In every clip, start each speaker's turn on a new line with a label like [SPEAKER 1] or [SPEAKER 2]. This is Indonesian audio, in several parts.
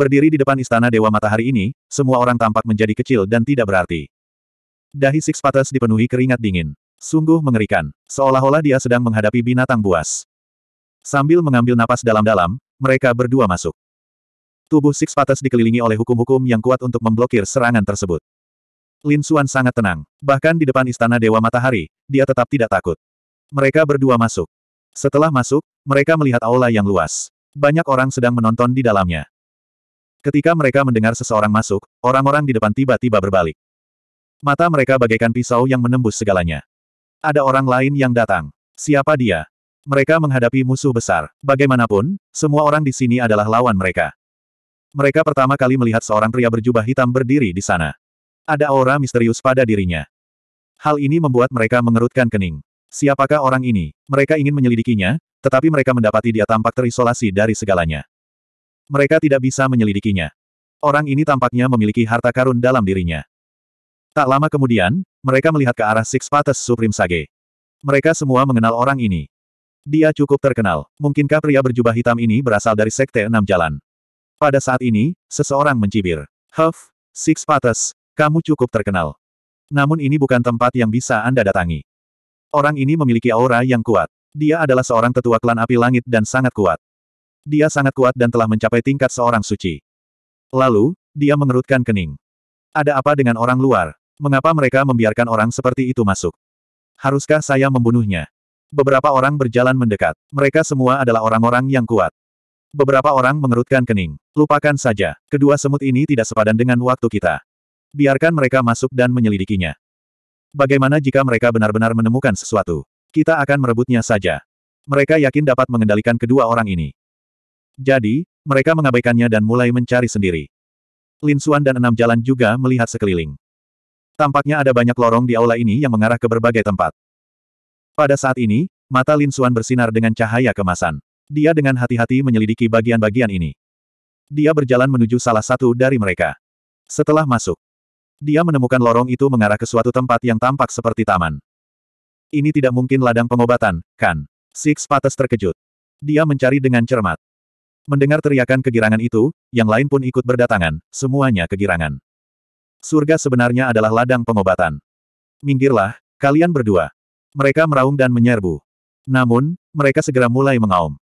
[SPEAKER 1] Berdiri di depan istana Dewa Matahari ini, semua orang tampak menjadi kecil dan tidak berarti. Dahi Six Patas dipenuhi keringat dingin. Sungguh mengerikan, seolah-olah dia sedang menghadapi binatang buas. Sambil mengambil napas dalam-dalam, mereka berdua masuk. Tubuh Six Patas dikelilingi oleh hukum-hukum yang kuat untuk memblokir serangan tersebut. Lin Xuan sangat tenang. Bahkan di depan istana Dewa Matahari, dia tetap tidak takut. Mereka berdua masuk. Setelah masuk, mereka melihat aula yang luas. Banyak orang sedang menonton di dalamnya. Ketika mereka mendengar seseorang masuk, orang-orang di depan tiba-tiba berbalik. Mata mereka bagaikan pisau yang menembus segalanya. Ada orang lain yang datang. Siapa dia? Mereka menghadapi musuh besar. Bagaimanapun, semua orang di sini adalah lawan mereka. Mereka pertama kali melihat seorang pria berjubah hitam berdiri di sana. Ada aura misterius pada dirinya. Hal ini membuat mereka mengerutkan kening. Siapakah orang ini? Mereka ingin menyelidikinya, tetapi mereka mendapati dia tampak terisolasi dari segalanya mereka tidak bisa menyelidikinya. Orang ini tampaknya memiliki harta karun dalam dirinya. Tak lama kemudian, mereka melihat ke arah Six Pates Supreme Sage. Mereka semua mengenal orang ini. Dia cukup terkenal. Mungkinkah pria berjubah hitam ini berasal dari Sekte Enam Jalan? Pada saat ini, seseorang mencibir. Huff, Six Pates, kamu cukup terkenal. Namun ini bukan tempat yang bisa Anda datangi. Orang ini memiliki aura yang kuat. Dia adalah seorang tetua klan api langit dan sangat kuat. Dia sangat kuat dan telah mencapai tingkat seorang suci. Lalu, dia mengerutkan kening. Ada apa dengan orang luar? Mengapa mereka membiarkan orang seperti itu masuk? Haruskah saya membunuhnya? Beberapa orang berjalan mendekat. Mereka semua adalah orang-orang yang kuat. Beberapa orang mengerutkan kening. Lupakan saja, kedua semut ini tidak sepadan dengan waktu kita. Biarkan mereka masuk dan menyelidikinya. Bagaimana jika mereka benar-benar menemukan sesuatu? Kita akan merebutnya saja. Mereka yakin dapat mengendalikan kedua orang ini. Jadi, mereka mengabaikannya dan mulai mencari sendiri. Lin Xuan dan enam jalan juga melihat sekeliling. Tampaknya ada banyak lorong di aula ini yang mengarah ke berbagai tempat. Pada saat ini, mata Lin Xuan bersinar dengan cahaya kemasan. Dia dengan hati-hati menyelidiki bagian-bagian ini. Dia berjalan menuju salah satu dari mereka. Setelah masuk, dia menemukan lorong itu mengarah ke suatu tempat yang tampak seperti taman. Ini tidak mungkin ladang pengobatan, kan? Six Pates terkejut. Dia mencari dengan cermat. Mendengar teriakan kegirangan itu, yang lain pun ikut berdatangan, semuanya kegirangan. Surga sebenarnya adalah ladang pengobatan. Minggirlah, kalian berdua. Mereka meraung dan menyerbu. Namun, mereka segera mulai mengaum.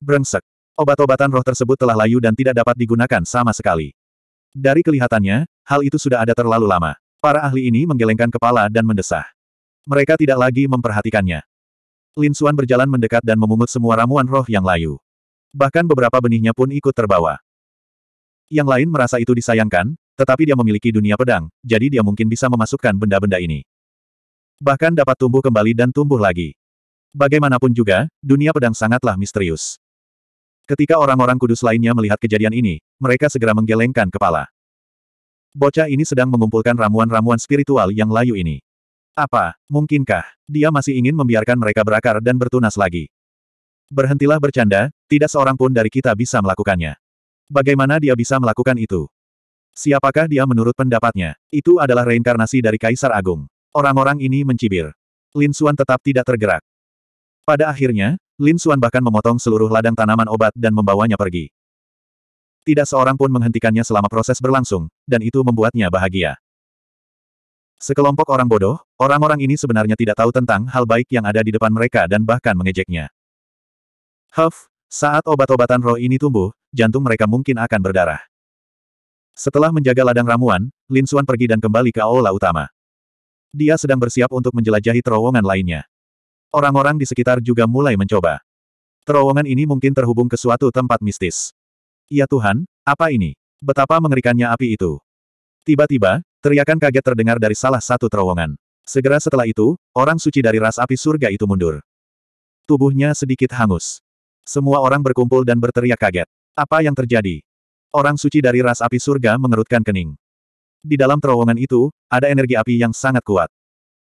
[SPEAKER 1] Brengsek. Obat-obatan roh tersebut telah layu dan tidak dapat digunakan sama sekali. Dari kelihatannya, hal itu sudah ada terlalu lama. Para ahli ini menggelengkan kepala dan mendesah. Mereka tidak lagi memperhatikannya. Lin Suan berjalan mendekat dan memungut semua ramuan roh yang layu bahkan beberapa benihnya pun ikut terbawa. Yang lain merasa itu disayangkan, tetapi dia memiliki dunia pedang, jadi dia mungkin bisa memasukkan benda-benda ini. Bahkan dapat tumbuh kembali dan tumbuh lagi. Bagaimanapun juga, dunia pedang sangatlah misterius. Ketika orang-orang kudus lainnya melihat kejadian ini, mereka segera menggelengkan kepala. Bocah ini sedang mengumpulkan ramuan-ramuan spiritual yang layu ini. Apa, mungkinkah, dia masih ingin membiarkan mereka berakar dan bertunas lagi? Berhentilah bercanda, tidak seorang pun dari kita bisa melakukannya. Bagaimana dia bisa melakukan itu? Siapakah dia menurut pendapatnya? Itu adalah reinkarnasi dari Kaisar Agung. Orang-orang ini mencibir. Lin Xuan tetap tidak tergerak. Pada akhirnya, Lin Xuan bahkan memotong seluruh ladang tanaman obat dan membawanya pergi. Tidak seorang pun menghentikannya selama proses berlangsung, dan itu membuatnya bahagia. Sekelompok orang bodoh, orang-orang ini sebenarnya tidak tahu tentang hal baik yang ada di depan mereka dan bahkan mengejeknya. Huff, saat obat-obatan roh ini tumbuh, jantung mereka mungkin akan berdarah. Setelah menjaga ladang ramuan, Lin Xuan pergi dan kembali ke aula utama. Dia sedang bersiap untuk menjelajahi terowongan lainnya. Orang-orang di sekitar juga mulai mencoba. Terowongan ini mungkin terhubung ke suatu tempat mistis. Ya Tuhan, apa ini? Betapa mengerikannya api itu. Tiba-tiba, teriakan kaget terdengar dari salah satu terowongan. Segera setelah itu, orang suci dari ras api surga itu mundur. Tubuhnya sedikit hangus. Semua orang berkumpul dan berteriak kaget. Apa yang terjadi? Orang suci dari ras api surga mengerutkan kening. Di dalam terowongan itu, ada energi api yang sangat kuat.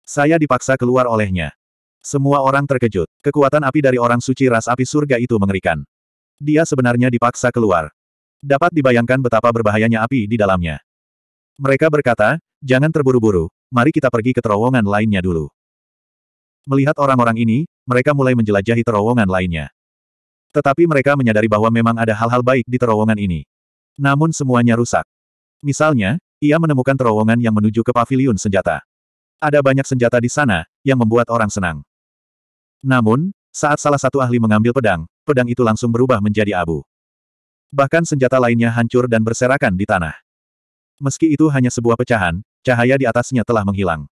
[SPEAKER 1] Saya dipaksa keluar olehnya. Semua orang terkejut. Kekuatan api dari orang suci ras api surga itu mengerikan. Dia sebenarnya dipaksa keluar. Dapat dibayangkan betapa berbahayanya api di dalamnya. Mereka berkata, jangan terburu-buru, mari kita pergi ke terowongan lainnya dulu. Melihat orang-orang ini, mereka mulai menjelajahi terowongan lainnya. Tetapi mereka menyadari bahwa memang ada hal-hal baik di terowongan ini. Namun semuanya rusak. Misalnya, ia menemukan terowongan yang menuju ke paviliun senjata. Ada banyak senjata di sana, yang membuat orang senang. Namun, saat salah satu ahli mengambil pedang, pedang itu langsung berubah menjadi abu. Bahkan senjata lainnya hancur dan berserakan di tanah. Meski itu hanya sebuah pecahan, cahaya di atasnya telah menghilang.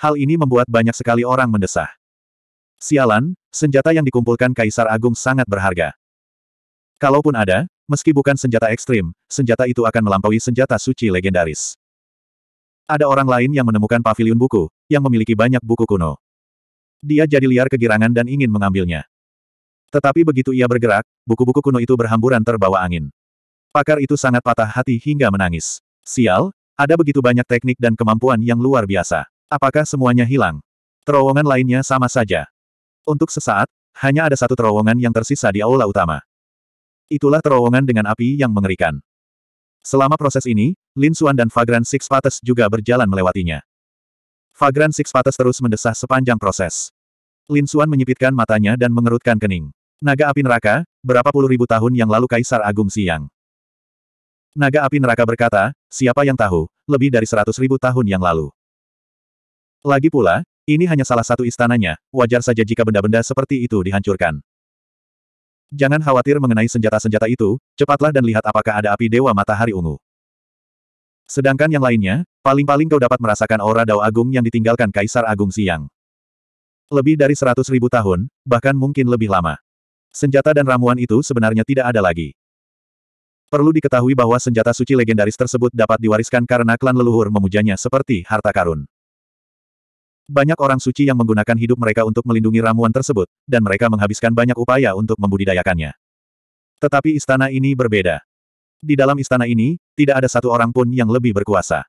[SPEAKER 1] Hal ini membuat banyak sekali orang mendesah. Sialan, senjata yang dikumpulkan Kaisar Agung sangat berharga. Kalaupun ada, meski bukan senjata ekstrim, senjata itu akan melampaui senjata suci legendaris. Ada orang lain yang menemukan pavilion buku, yang memiliki banyak buku kuno. Dia jadi liar kegirangan dan ingin mengambilnya. Tetapi begitu ia bergerak, buku-buku kuno itu berhamburan terbawa angin. Pakar itu sangat patah hati hingga menangis. Sial, ada begitu banyak teknik dan kemampuan yang luar biasa. Apakah semuanya hilang? Terowongan lainnya sama saja. Untuk sesaat, hanya ada satu terowongan yang tersisa di aula utama. Itulah terowongan dengan api yang mengerikan. Selama proses ini, Lin Xuan dan Fagran Six Pates juga berjalan melewatinya. Fagran Six Pates terus mendesah sepanjang proses. Lin Xuan menyipitkan matanya dan mengerutkan kening. Naga api neraka, berapa puluh ribu tahun yang lalu Kaisar Agung Siang. Naga api neraka berkata, siapa yang tahu, lebih dari seratus ribu tahun yang lalu. Lagi pula, ini hanya salah satu istananya, wajar saja jika benda-benda seperti itu dihancurkan. Jangan khawatir mengenai senjata-senjata itu, cepatlah dan lihat apakah ada api Dewa Matahari Ungu. Sedangkan yang lainnya, paling-paling kau dapat merasakan aura Dao Agung yang ditinggalkan Kaisar Agung Siang. Lebih dari seratus ribu tahun, bahkan mungkin lebih lama. Senjata dan ramuan itu sebenarnya tidak ada lagi. Perlu diketahui bahwa senjata suci legendaris tersebut dapat diwariskan karena klan leluhur memujanya seperti harta karun. Banyak orang suci yang menggunakan hidup mereka untuk melindungi ramuan tersebut, dan mereka menghabiskan banyak upaya untuk membudidayakannya. Tetapi istana ini berbeda. Di dalam istana ini, tidak ada satu orang pun yang lebih berkuasa.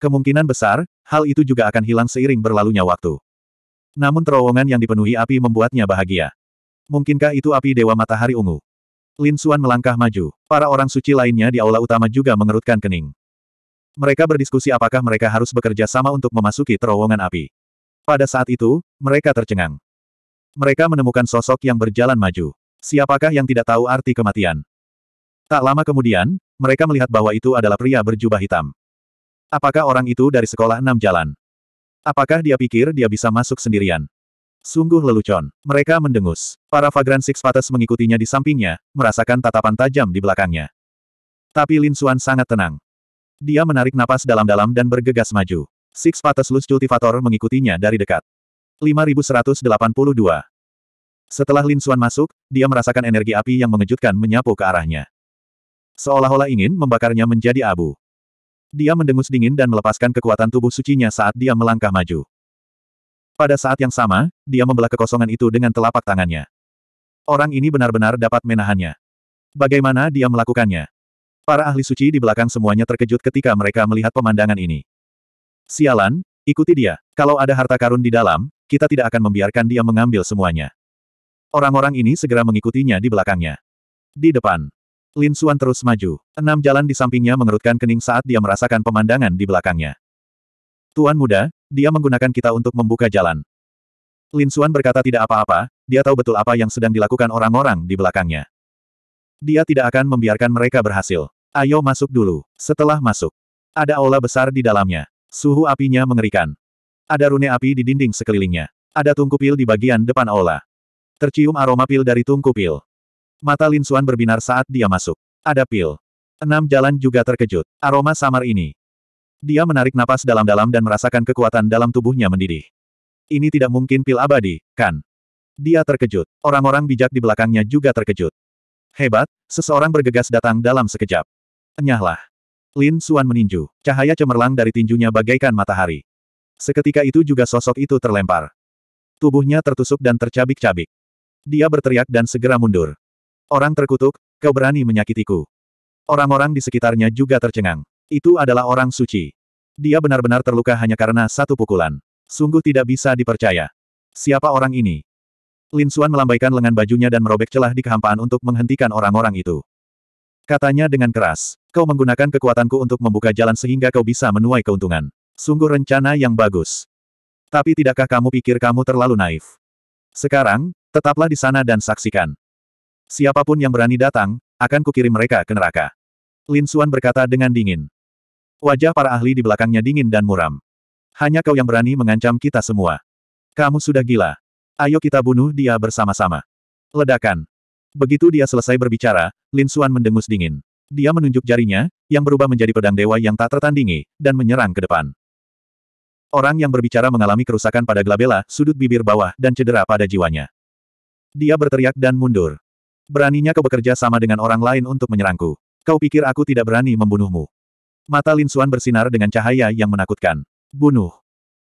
[SPEAKER 1] Kemungkinan besar, hal itu juga akan hilang seiring berlalunya waktu. Namun terowongan yang dipenuhi api membuatnya bahagia. Mungkinkah itu api Dewa Matahari Ungu? Lin Suan melangkah maju. Para orang suci lainnya di aula utama juga mengerutkan kening. Mereka berdiskusi apakah mereka harus bekerja sama untuk memasuki terowongan api. Pada saat itu, mereka tercengang. Mereka menemukan sosok yang berjalan maju. Siapakah yang tidak tahu arti kematian? Tak lama kemudian, mereka melihat bahwa itu adalah pria berjubah hitam. Apakah orang itu dari sekolah enam jalan? Apakah dia pikir dia bisa masuk sendirian? Sungguh lelucon. Mereka mendengus. Para vagrant Six Pates mengikutinya di sampingnya, merasakan tatapan tajam di belakangnya. Tapi Lin Xuan sangat tenang. Dia menarik napas dalam-dalam dan bergegas maju. Six Lus Cultivator mengikutinya dari dekat. 5182. Setelah Lin Xuan masuk, dia merasakan energi api yang mengejutkan menyapu ke arahnya. Seolah-olah ingin membakarnya menjadi abu. Dia mendengus dingin dan melepaskan kekuatan tubuh sucinya saat dia melangkah maju. Pada saat yang sama, dia membelah kekosongan itu dengan telapak tangannya. Orang ini benar-benar dapat menahannya. Bagaimana dia melakukannya? Para ahli suci di belakang semuanya terkejut ketika mereka melihat pemandangan ini. Sialan, ikuti dia. Kalau ada harta karun di dalam, kita tidak akan membiarkan dia mengambil semuanya. Orang-orang ini segera mengikutinya di belakangnya. Di depan, Lin Xuan terus maju. Enam jalan di sampingnya mengerutkan kening saat dia merasakan pemandangan di belakangnya. Tuan muda, dia menggunakan kita untuk membuka jalan. Lin Xuan berkata tidak apa-apa, dia tahu betul apa yang sedang dilakukan orang-orang di belakangnya. Dia tidak akan membiarkan mereka berhasil. Ayo masuk dulu. Setelah masuk. Ada aula besar di dalamnya. Suhu apinya mengerikan. Ada rune api di dinding sekelilingnya. Ada tungku pil di bagian depan aula. Tercium aroma pil dari tungku pil. Mata Lin Xuan berbinar saat dia masuk. Ada pil. Enam jalan juga terkejut. Aroma samar ini. Dia menarik napas dalam-dalam dan merasakan kekuatan dalam tubuhnya mendidih. Ini tidak mungkin pil abadi, kan? Dia terkejut. Orang-orang bijak di belakangnya juga terkejut. Hebat, seseorang bergegas datang dalam sekejap. Enyahlah. Lin Suan meninju. Cahaya cemerlang dari tinjunya bagaikan matahari. Seketika itu juga sosok itu terlempar. Tubuhnya tertusuk dan tercabik-cabik. Dia berteriak dan segera mundur. Orang terkutuk, kau berani menyakitiku. Orang-orang di sekitarnya juga tercengang. Itu adalah orang suci. Dia benar-benar terluka hanya karena satu pukulan. Sungguh tidak bisa dipercaya. Siapa orang ini? Lin Suan melambaikan lengan bajunya dan merobek celah di kehampaan untuk menghentikan orang-orang itu. Katanya dengan keras kau menggunakan kekuatanku untuk membuka jalan sehingga kau bisa menuai keuntungan. Sungguh rencana yang bagus. Tapi tidakkah kamu pikir kamu terlalu naif? Sekarang, tetaplah di sana dan saksikan. Siapapun yang berani datang, akan kukirim mereka ke neraka. Lin Suan berkata dengan dingin. Wajah para ahli di belakangnya dingin dan muram. Hanya kau yang berani mengancam kita semua. Kamu sudah gila. Ayo kita bunuh dia bersama-sama. Ledakan. Begitu dia selesai berbicara, Lin Suan mendengus dingin. Dia menunjuk jarinya, yang berubah menjadi pedang dewa yang tak tertandingi, dan menyerang ke depan. Orang yang berbicara mengalami kerusakan pada glabella, sudut bibir bawah, dan cedera pada jiwanya. Dia berteriak dan mundur. Beraninya kau bekerja sama dengan orang lain untuk menyerangku. Kau pikir aku tidak berani membunuhmu. Mata Lin Xuan bersinar dengan cahaya yang menakutkan. Bunuh.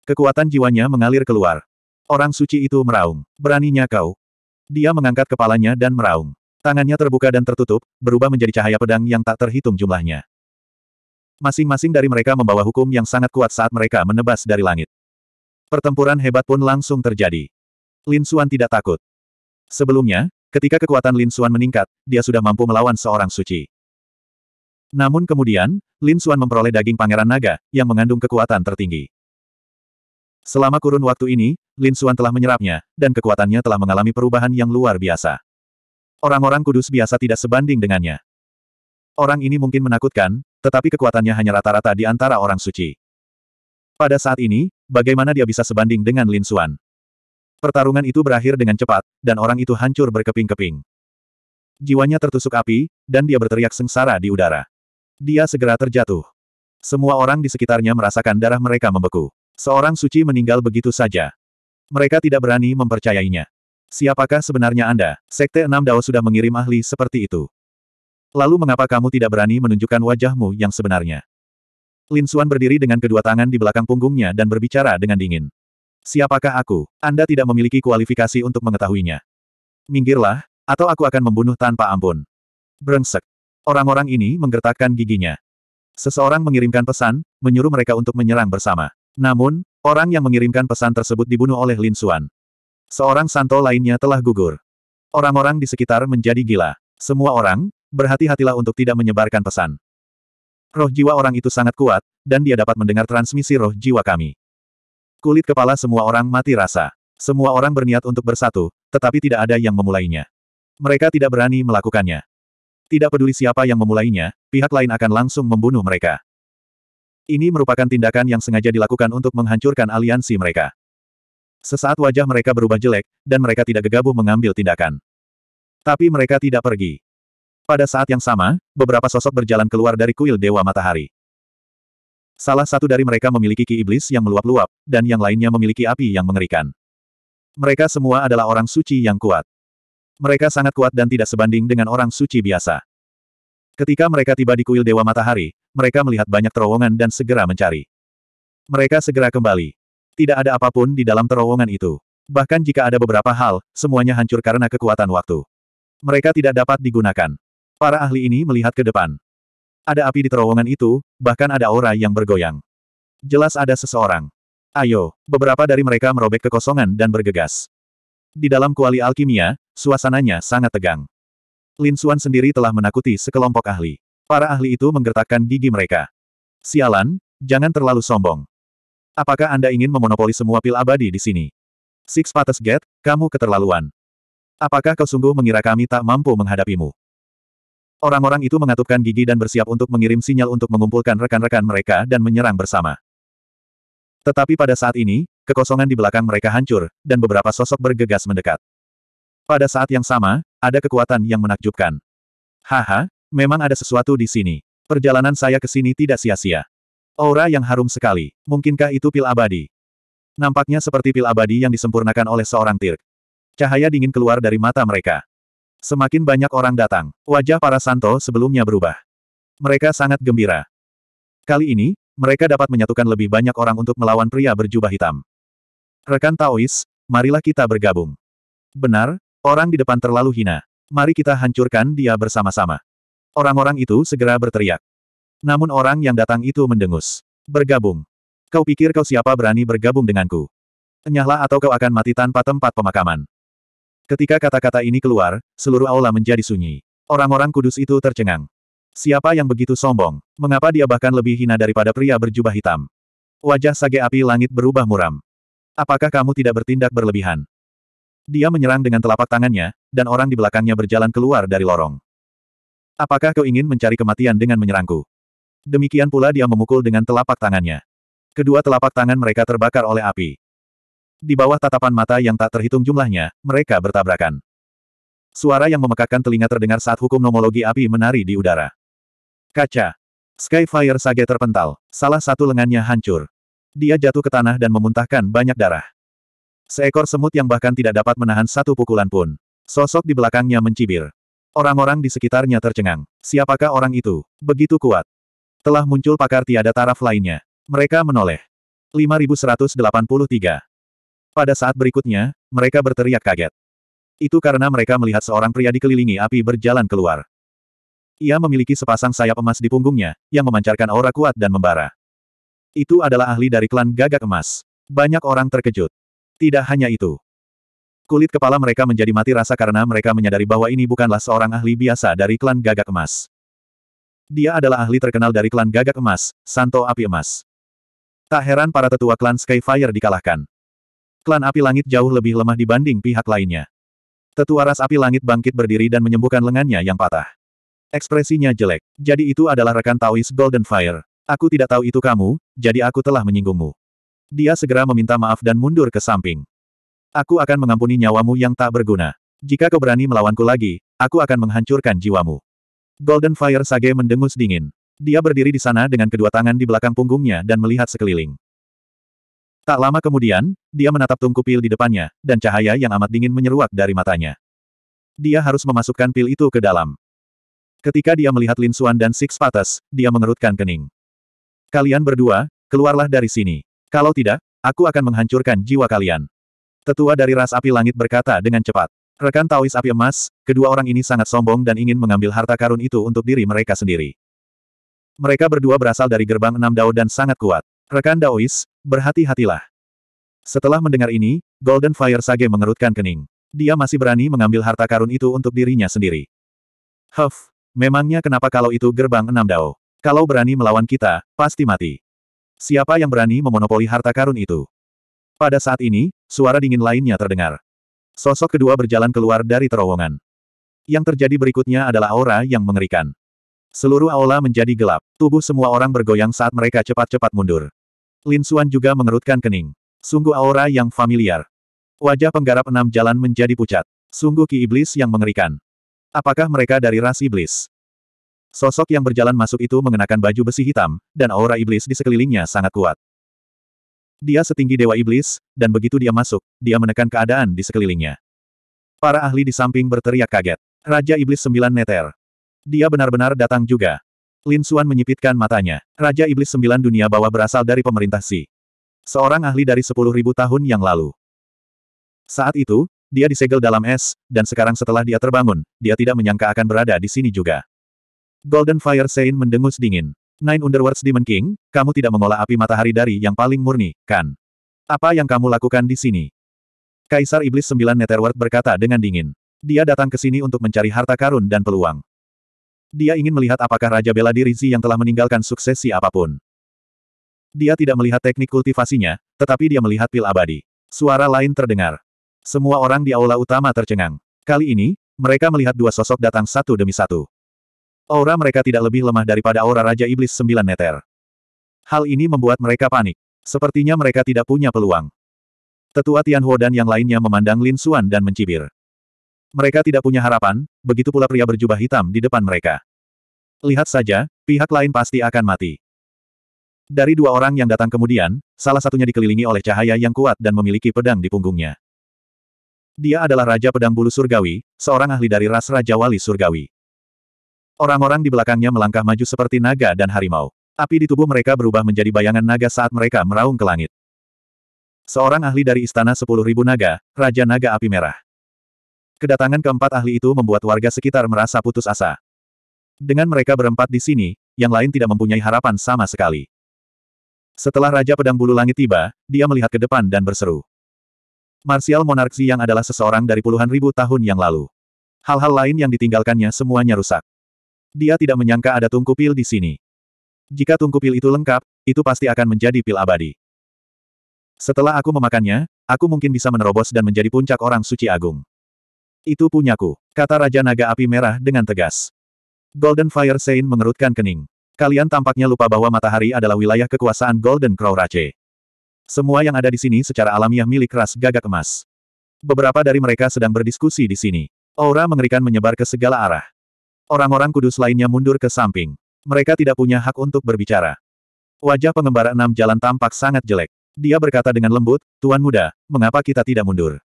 [SPEAKER 1] Kekuatan jiwanya mengalir keluar. Orang suci itu meraung. Beraninya kau. Dia mengangkat kepalanya dan meraung. Tangannya terbuka dan tertutup, berubah menjadi cahaya pedang yang tak terhitung jumlahnya. Masing-masing dari mereka membawa hukum yang sangat kuat saat mereka menebas dari langit. Pertempuran hebat pun langsung terjadi. Lin Xuan tidak takut. Sebelumnya, ketika kekuatan Lin Xuan meningkat, dia sudah mampu melawan seorang suci. Namun kemudian, Lin Xuan memperoleh daging pangeran naga, yang mengandung kekuatan tertinggi. Selama kurun waktu ini, Lin Xuan telah menyerapnya, dan kekuatannya telah mengalami perubahan yang luar biasa. Orang-orang kudus biasa tidak sebanding dengannya. Orang ini mungkin menakutkan, tetapi kekuatannya hanya rata-rata di antara orang suci. Pada saat ini, bagaimana dia bisa sebanding dengan Lin Xuan? Pertarungan itu berakhir dengan cepat, dan orang itu hancur berkeping-keping. Jiwanya tertusuk api, dan dia berteriak sengsara di udara. Dia segera terjatuh. Semua orang di sekitarnya merasakan darah mereka membeku. Seorang suci meninggal begitu saja. Mereka tidak berani mempercayainya. Siapakah sebenarnya Anda? Sekte Enam Dao sudah mengirim ahli seperti itu. Lalu mengapa kamu tidak berani menunjukkan wajahmu yang sebenarnya? Lin Xuan berdiri dengan kedua tangan di belakang punggungnya dan berbicara dengan dingin. Siapakah aku? Anda tidak memiliki kualifikasi untuk mengetahuinya. Minggirlah, atau aku akan membunuh tanpa ampun. Brengsek. Orang-orang ini menggertakkan giginya. Seseorang mengirimkan pesan, menyuruh mereka untuk menyerang bersama. Namun, orang yang mengirimkan pesan tersebut dibunuh oleh Lin Xuan. Seorang santo lainnya telah gugur. Orang-orang di sekitar menjadi gila. Semua orang, berhati-hatilah untuk tidak menyebarkan pesan. Roh jiwa orang itu sangat kuat, dan dia dapat mendengar transmisi roh jiwa kami. Kulit kepala semua orang mati rasa. Semua orang berniat untuk bersatu, tetapi tidak ada yang memulainya. Mereka tidak berani melakukannya. Tidak peduli siapa yang memulainya, pihak lain akan langsung membunuh mereka. Ini merupakan tindakan yang sengaja dilakukan untuk menghancurkan aliansi mereka. Sesaat wajah mereka berubah jelek, dan mereka tidak gegabah mengambil tindakan. Tapi mereka tidak pergi. Pada saat yang sama, beberapa sosok berjalan keluar dari kuil Dewa Matahari. Salah satu dari mereka memiliki ki iblis yang meluap-luap, dan yang lainnya memiliki api yang mengerikan. Mereka semua adalah orang suci yang kuat. Mereka sangat kuat dan tidak sebanding dengan orang suci biasa. Ketika mereka tiba di kuil Dewa Matahari, mereka melihat banyak terowongan dan segera mencari. Mereka segera kembali. Tidak ada apapun di dalam terowongan itu. Bahkan jika ada beberapa hal, semuanya hancur karena kekuatan waktu. Mereka tidak dapat digunakan. Para ahli ini melihat ke depan. Ada api di terowongan itu, bahkan ada aura yang bergoyang. Jelas ada seseorang. Ayo, beberapa dari mereka merobek kekosongan dan bergegas. Di dalam kuali alkimia, suasananya sangat tegang. Lin Xuan sendiri telah menakuti sekelompok ahli. Para ahli itu menggertakkan gigi mereka. Sialan, jangan terlalu sombong. Apakah Anda ingin memonopoli semua pil abadi di sini? Six Pates Get, kamu keterlaluan. Apakah kau sungguh mengira kami tak mampu menghadapimu? Orang-orang itu mengatupkan gigi dan bersiap untuk mengirim sinyal untuk mengumpulkan rekan-rekan mereka dan menyerang bersama. Tetapi pada saat ini, kekosongan di belakang mereka hancur, dan beberapa sosok bergegas mendekat. Pada saat yang sama, ada kekuatan yang menakjubkan. Haha, memang ada sesuatu di sini. Perjalanan saya ke sini tidak sia-sia. Aura yang harum sekali. Mungkinkah itu pil abadi? Nampaknya seperti pil abadi yang disempurnakan oleh seorang tir. Cahaya dingin keluar dari mata mereka. Semakin banyak orang datang, wajah para santo sebelumnya berubah. Mereka sangat gembira. Kali ini, mereka dapat menyatukan lebih banyak orang untuk melawan pria berjubah hitam. Rekan Taois, marilah kita bergabung. Benar, orang di depan terlalu hina. Mari kita hancurkan dia bersama-sama. Orang-orang itu segera berteriak. Namun orang yang datang itu mendengus. Bergabung. Kau pikir kau siapa berani bergabung denganku? Enyahlah atau kau akan mati tanpa tempat pemakaman. Ketika kata-kata ini keluar, seluruh aula menjadi sunyi. Orang-orang kudus itu tercengang. Siapa yang begitu sombong? Mengapa dia bahkan lebih hina daripada pria berjubah hitam? Wajah sage api langit berubah muram. Apakah kamu tidak bertindak berlebihan? Dia menyerang dengan telapak tangannya, dan orang di belakangnya berjalan keluar dari lorong. Apakah kau ingin mencari kematian dengan menyerangku? Demikian pula dia memukul dengan telapak tangannya. Kedua telapak tangan mereka terbakar oleh api. Di bawah tatapan mata yang tak terhitung jumlahnya, mereka bertabrakan. Suara yang memekakkan telinga terdengar saat hukum nomologi api menari di udara. Kaca. Skyfire Sage terpental. Salah satu lengannya hancur. Dia jatuh ke tanah dan memuntahkan banyak darah. Seekor semut yang bahkan tidak dapat menahan satu pukulan pun. Sosok di belakangnya mencibir. Orang-orang di sekitarnya tercengang. Siapakah orang itu? Begitu kuat. Telah muncul pakar tiada taraf lainnya. Mereka menoleh. 5183. Pada saat berikutnya, mereka berteriak kaget. Itu karena mereka melihat seorang pria dikelilingi api berjalan keluar. Ia memiliki sepasang sayap emas di punggungnya, yang memancarkan aura kuat dan membara. Itu adalah ahli dari klan gagak emas. Banyak orang terkejut. Tidak hanya itu. Kulit kepala mereka menjadi mati rasa karena mereka menyadari bahwa ini bukanlah seorang ahli biasa dari klan gagak emas. Dia adalah ahli terkenal dari klan gagak emas, Santo Api Emas. Tak heran para tetua klan Skyfire dikalahkan. Klan Api Langit jauh lebih lemah dibanding pihak lainnya. Tetua ras Api Langit bangkit berdiri dan menyembuhkan lengannya yang patah. Ekspresinya jelek. Jadi itu adalah rekan Taois Golden Fire. Aku tidak tahu itu kamu, jadi aku telah menyinggungmu. Dia segera meminta maaf dan mundur ke samping. Aku akan mengampuni nyawamu yang tak berguna. Jika kau berani melawanku lagi, aku akan menghancurkan jiwamu. Golden Fire Sage mendengus dingin. Dia berdiri di sana dengan kedua tangan di belakang punggungnya dan melihat sekeliling. Tak lama kemudian, dia menatap tungku pil di depannya, dan cahaya yang amat dingin menyeruak dari matanya. Dia harus memasukkan pil itu ke dalam. Ketika dia melihat Lin Xuan dan Six Patas, dia mengerutkan kening. Kalian berdua, keluarlah dari sini. Kalau tidak, aku akan menghancurkan jiwa kalian. Tetua dari ras api langit berkata dengan cepat. Rekan Taois api emas, kedua orang ini sangat sombong dan ingin mengambil harta karun itu untuk diri mereka sendiri. Mereka berdua berasal dari gerbang enam dao dan sangat kuat. Rekan Daois, berhati-hatilah. Setelah mendengar ini, Golden Fire Sage mengerutkan kening. Dia masih berani mengambil harta karun itu untuk dirinya sendiri. Huff, memangnya kenapa kalau itu gerbang enam dao? Kalau berani melawan kita, pasti mati. Siapa yang berani memonopoli harta karun itu? Pada saat ini, suara dingin lainnya terdengar. Sosok kedua berjalan keluar dari terowongan. Yang terjadi berikutnya adalah aura yang mengerikan. Seluruh aula menjadi gelap. Tubuh semua orang bergoyang saat mereka cepat-cepat mundur. Lin Xuan juga mengerutkan kening. Sungguh aura yang familiar. Wajah penggarap enam jalan menjadi pucat. Sungguh ki iblis yang mengerikan. Apakah mereka dari ras iblis? Sosok yang berjalan masuk itu mengenakan baju besi hitam, dan aura iblis di sekelilingnya sangat kuat. Dia setinggi dewa iblis, dan begitu dia masuk, dia menekan keadaan di sekelilingnya. Para ahli di samping berteriak kaget. Raja Iblis Sembilan Neter. Dia benar-benar datang juga. Lin Xuan menyipitkan matanya. Raja Iblis Sembilan Dunia Bawah berasal dari pemerintah Si. Seorang ahli dari sepuluh ribu tahun yang lalu. Saat itu, dia disegel dalam es, dan sekarang setelah dia terbangun, dia tidak menyangka akan berada di sini juga. Golden Fire Saint mendengus dingin. Nine Underworlds Demon King, kamu tidak mengolah api matahari dari yang paling murni, kan? Apa yang kamu lakukan di sini? Kaisar Iblis Sembilan Netherworld berkata dengan dingin. Dia datang ke sini untuk mencari harta karun dan peluang. Dia ingin melihat apakah Raja Bela Dirizi yang telah meninggalkan suksesi apapun. Dia tidak melihat teknik kultivasinya, tetapi dia melihat pil abadi. Suara lain terdengar. Semua orang di aula utama tercengang. Kali ini, mereka melihat dua sosok datang satu demi satu. Aura mereka tidak lebih lemah daripada aura Raja Iblis Sembilan Neter. Hal ini membuat mereka panik. Sepertinya mereka tidak punya peluang. Tetua Tianhuo dan yang lainnya memandang Lin Suan dan mencibir. Mereka tidak punya harapan, begitu pula pria berjubah hitam di depan mereka. Lihat saja, pihak lain pasti akan mati. Dari dua orang yang datang kemudian, salah satunya dikelilingi oleh cahaya yang kuat dan memiliki pedang di punggungnya. Dia adalah Raja Pedang Bulu Surgawi, seorang ahli dari ras Raja Wali Surgawi. Orang-orang di belakangnya melangkah maju seperti naga dan harimau. Api di tubuh mereka berubah menjadi bayangan naga saat mereka meraung ke langit. Seorang ahli dari Istana sepuluh ribu Naga, Raja Naga Api Merah. Kedatangan keempat ahli itu membuat warga sekitar merasa putus asa. Dengan mereka berempat di sini, yang lain tidak mempunyai harapan sama sekali. Setelah Raja Pedang Bulu Langit tiba, dia melihat ke depan dan berseru. Marsial Monarksi yang adalah seseorang dari puluhan ribu tahun yang lalu. Hal-hal lain yang ditinggalkannya semuanya rusak. Dia tidak menyangka ada tungku pil di sini. Jika tungku pil itu lengkap, itu pasti akan menjadi pil abadi. Setelah aku memakannya, aku mungkin bisa menerobos dan menjadi puncak orang suci agung. Itu punyaku, kata Raja Naga Api Merah dengan tegas. Golden Fire Saint mengerutkan kening. Kalian tampaknya lupa bahwa matahari adalah wilayah kekuasaan Golden Crow Rache. Semua yang ada di sini secara alamiah milik ras gagak emas. Beberapa dari mereka sedang berdiskusi di sini. Aura mengerikan menyebar ke segala arah. Orang-orang kudus lainnya mundur ke samping. Mereka tidak punya hak untuk berbicara. Wajah pengembara enam jalan tampak sangat jelek. Dia berkata dengan lembut, Tuan Muda, mengapa kita tidak mundur?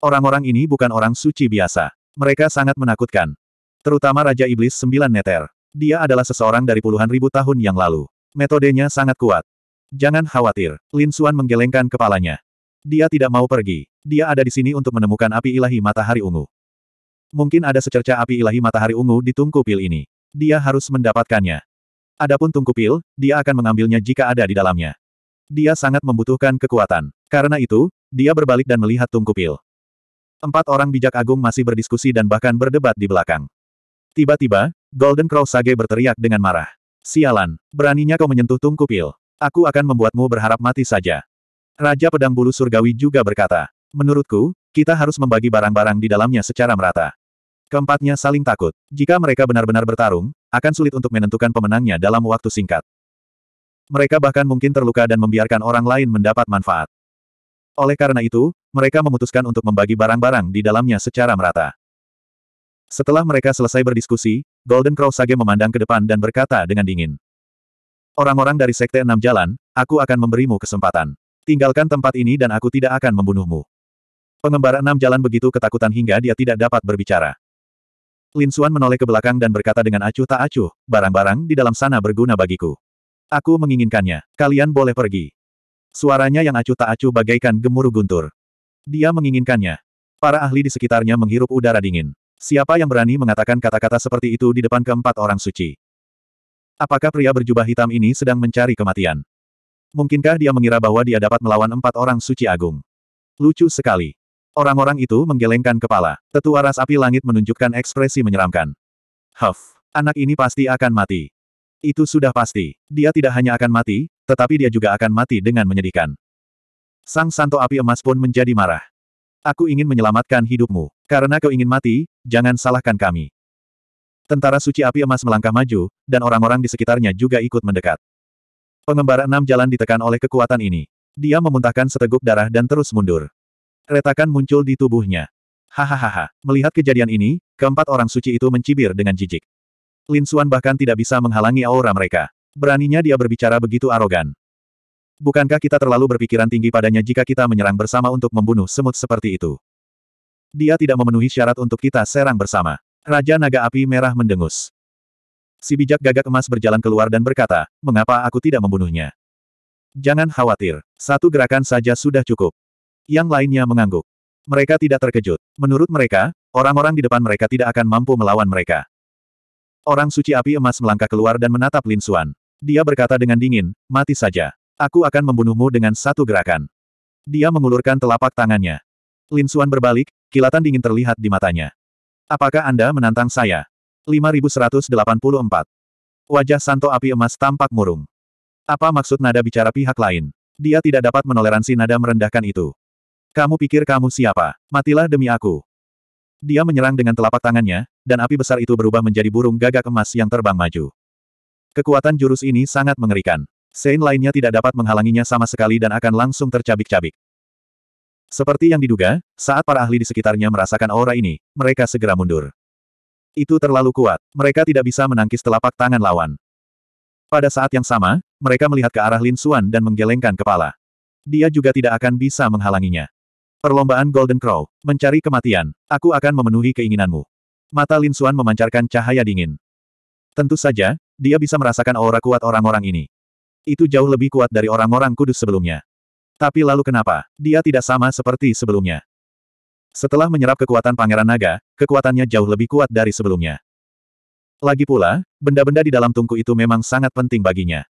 [SPEAKER 1] Orang-orang ini bukan orang suci biasa. Mereka sangat menakutkan. Terutama Raja Iblis Sembilan Neter. Dia adalah seseorang dari puluhan ribu tahun yang lalu. Metodenya sangat kuat. Jangan khawatir, Lin Xuan menggelengkan kepalanya. Dia tidak mau pergi. Dia ada di sini untuk menemukan api ilahi matahari ungu. Mungkin ada secerca api ilahi matahari ungu di tungku pil ini. Dia harus mendapatkannya. Adapun tungku pil, dia akan mengambilnya jika ada di dalamnya. Dia sangat membutuhkan kekuatan. Karena itu, dia berbalik dan melihat tungku pil. Empat orang bijak agung masih berdiskusi dan bahkan berdebat di belakang. Tiba-tiba, Golden Crow Sage berteriak dengan marah. Sialan, beraninya kau menyentuh tungku pil. Aku akan membuatmu berharap mati saja. Raja Pedang Bulu Surgawi juga berkata, Menurutku, kita harus membagi barang-barang di dalamnya secara merata. Keempatnya saling takut. Jika mereka benar-benar bertarung, akan sulit untuk menentukan pemenangnya dalam waktu singkat. Mereka bahkan mungkin terluka dan membiarkan orang lain mendapat manfaat. Oleh karena itu, mereka memutuskan untuk membagi barang-barang di dalamnya secara merata. Setelah mereka selesai berdiskusi, Golden Crow Sage memandang ke depan dan berkata dengan dingin. Orang-orang dari Sekte Enam Jalan, aku akan memberimu kesempatan. Tinggalkan tempat ini dan aku tidak akan membunuhmu. Pengembara Enam Jalan begitu ketakutan hingga dia tidak dapat berbicara. Lin Suan menoleh ke belakang dan berkata dengan acuh tak acuh, barang-barang di dalam sana berguna bagiku. Aku menginginkannya, kalian boleh pergi. Suaranya yang acuh tak acuh bagaikan gemuruh guntur. Dia menginginkannya. Para ahli di sekitarnya menghirup udara dingin. Siapa yang berani mengatakan kata-kata seperti itu di depan keempat orang suci? Apakah pria berjubah hitam ini sedang mencari kematian? Mungkinkah dia mengira bahwa dia dapat melawan empat orang suci agung? Lucu sekali. Orang-orang itu menggelengkan kepala. Tetua ras api langit menunjukkan ekspresi menyeramkan. Huff, anak ini pasti akan mati. Itu sudah pasti. Dia tidak hanya akan mati, tetapi dia juga akan mati dengan menyedihkan. Sang santo api emas pun menjadi marah. Aku ingin menyelamatkan hidupmu. Karena kau ingin mati, jangan salahkan kami. Tentara suci api emas melangkah maju, dan orang-orang di sekitarnya juga ikut mendekat. Pengembara enam jalan ditekan oleh kekuatan ini. Dia memuntahkan seteguk darah dan terus mundur. Retakan muncul di tubuhnya. Hahaha, melihat kejadian ini, keempat orang suci itu mencibir dengan jijik. Lin Xuan bahkan tidak bisa menghalangi aura mereka. Beraninya dia berbicara begitu arogan. Bukankah kita terlalu berpikiran tinggi padanya jika kita menyerang bersama untuk membunuh semut seperti itu? Dia tidak memenuhi syarat untuk kita serang bersama. Raja Naga Api Merah mendengus. Si bijak gagak emas berjalan keluar dan berkata, mengapa aku tidak membunuhnya? Jangan khawatir, satu gerakan saja sudah cukup. Yang lainnya mengangguk. Mereka tidak terkejut. Menurut mereka, orang-orang di depan mereka tidak akan mampu melawan mereka. Orang suci api emas melangkah keluar dan menatap Lin Suan. Dia berkata dengan dingin, mati saja. Aku akan membunuhmu dengan satu gerakan. Dia mengulurkan telapak tangannya. Lin Suan berbalik, kilatan dingin terlihat di matanya. Apakah Anda menantang saya? 5184. Wajah Santo api emas tampak murung. Apa maksud nada bicara pihak lain? Dia tidak dapat menoleransi nada merendahkan itu. Kamu pikir kamu siapa? Matilah demi aku. Dia menyerang dengan telapak tangannya, dan api besar itu berubah menjadi burung gagak emas yang terbang maju. Kekuatan jurus ini sangat mengerikan. Sein lainnya tidak dapat menghalanginya sama sekali dan akan langsung tercabik-cabik. Seperti yang diduga, saat para ahli di sekitarnya merasakan aura ini, mereka segera mundur. Itu terlalu kuat, mereka tidak bisa menangkis telapak tangan lawan. Pada saat yang sama, mereka melihat ke arah Lin Suan dan menggelengkan kepala. Dia juga tidak akan bisa menghalanginya. Perlombaan Golden Crow, mencari kematian, aku akan memenuhi keinginanmu. Mata Lin Xuan memancarkan cahaya dingin. Tentu saja, dia bisa merasakan aura kuat orang-orang ini. Itu jauh lebih kuat dari orang-orang kudus sebelumnya. Tapi lalu kenapa, dia tidak sama seperti sebelumnya. Setelah menyerap kekuatan Pangeran Naga, kekuatannya jauh lebih kuat dari sebelumnya. Lagi pula, benda-benda di dalam tungku itu memang sangat penting baginya.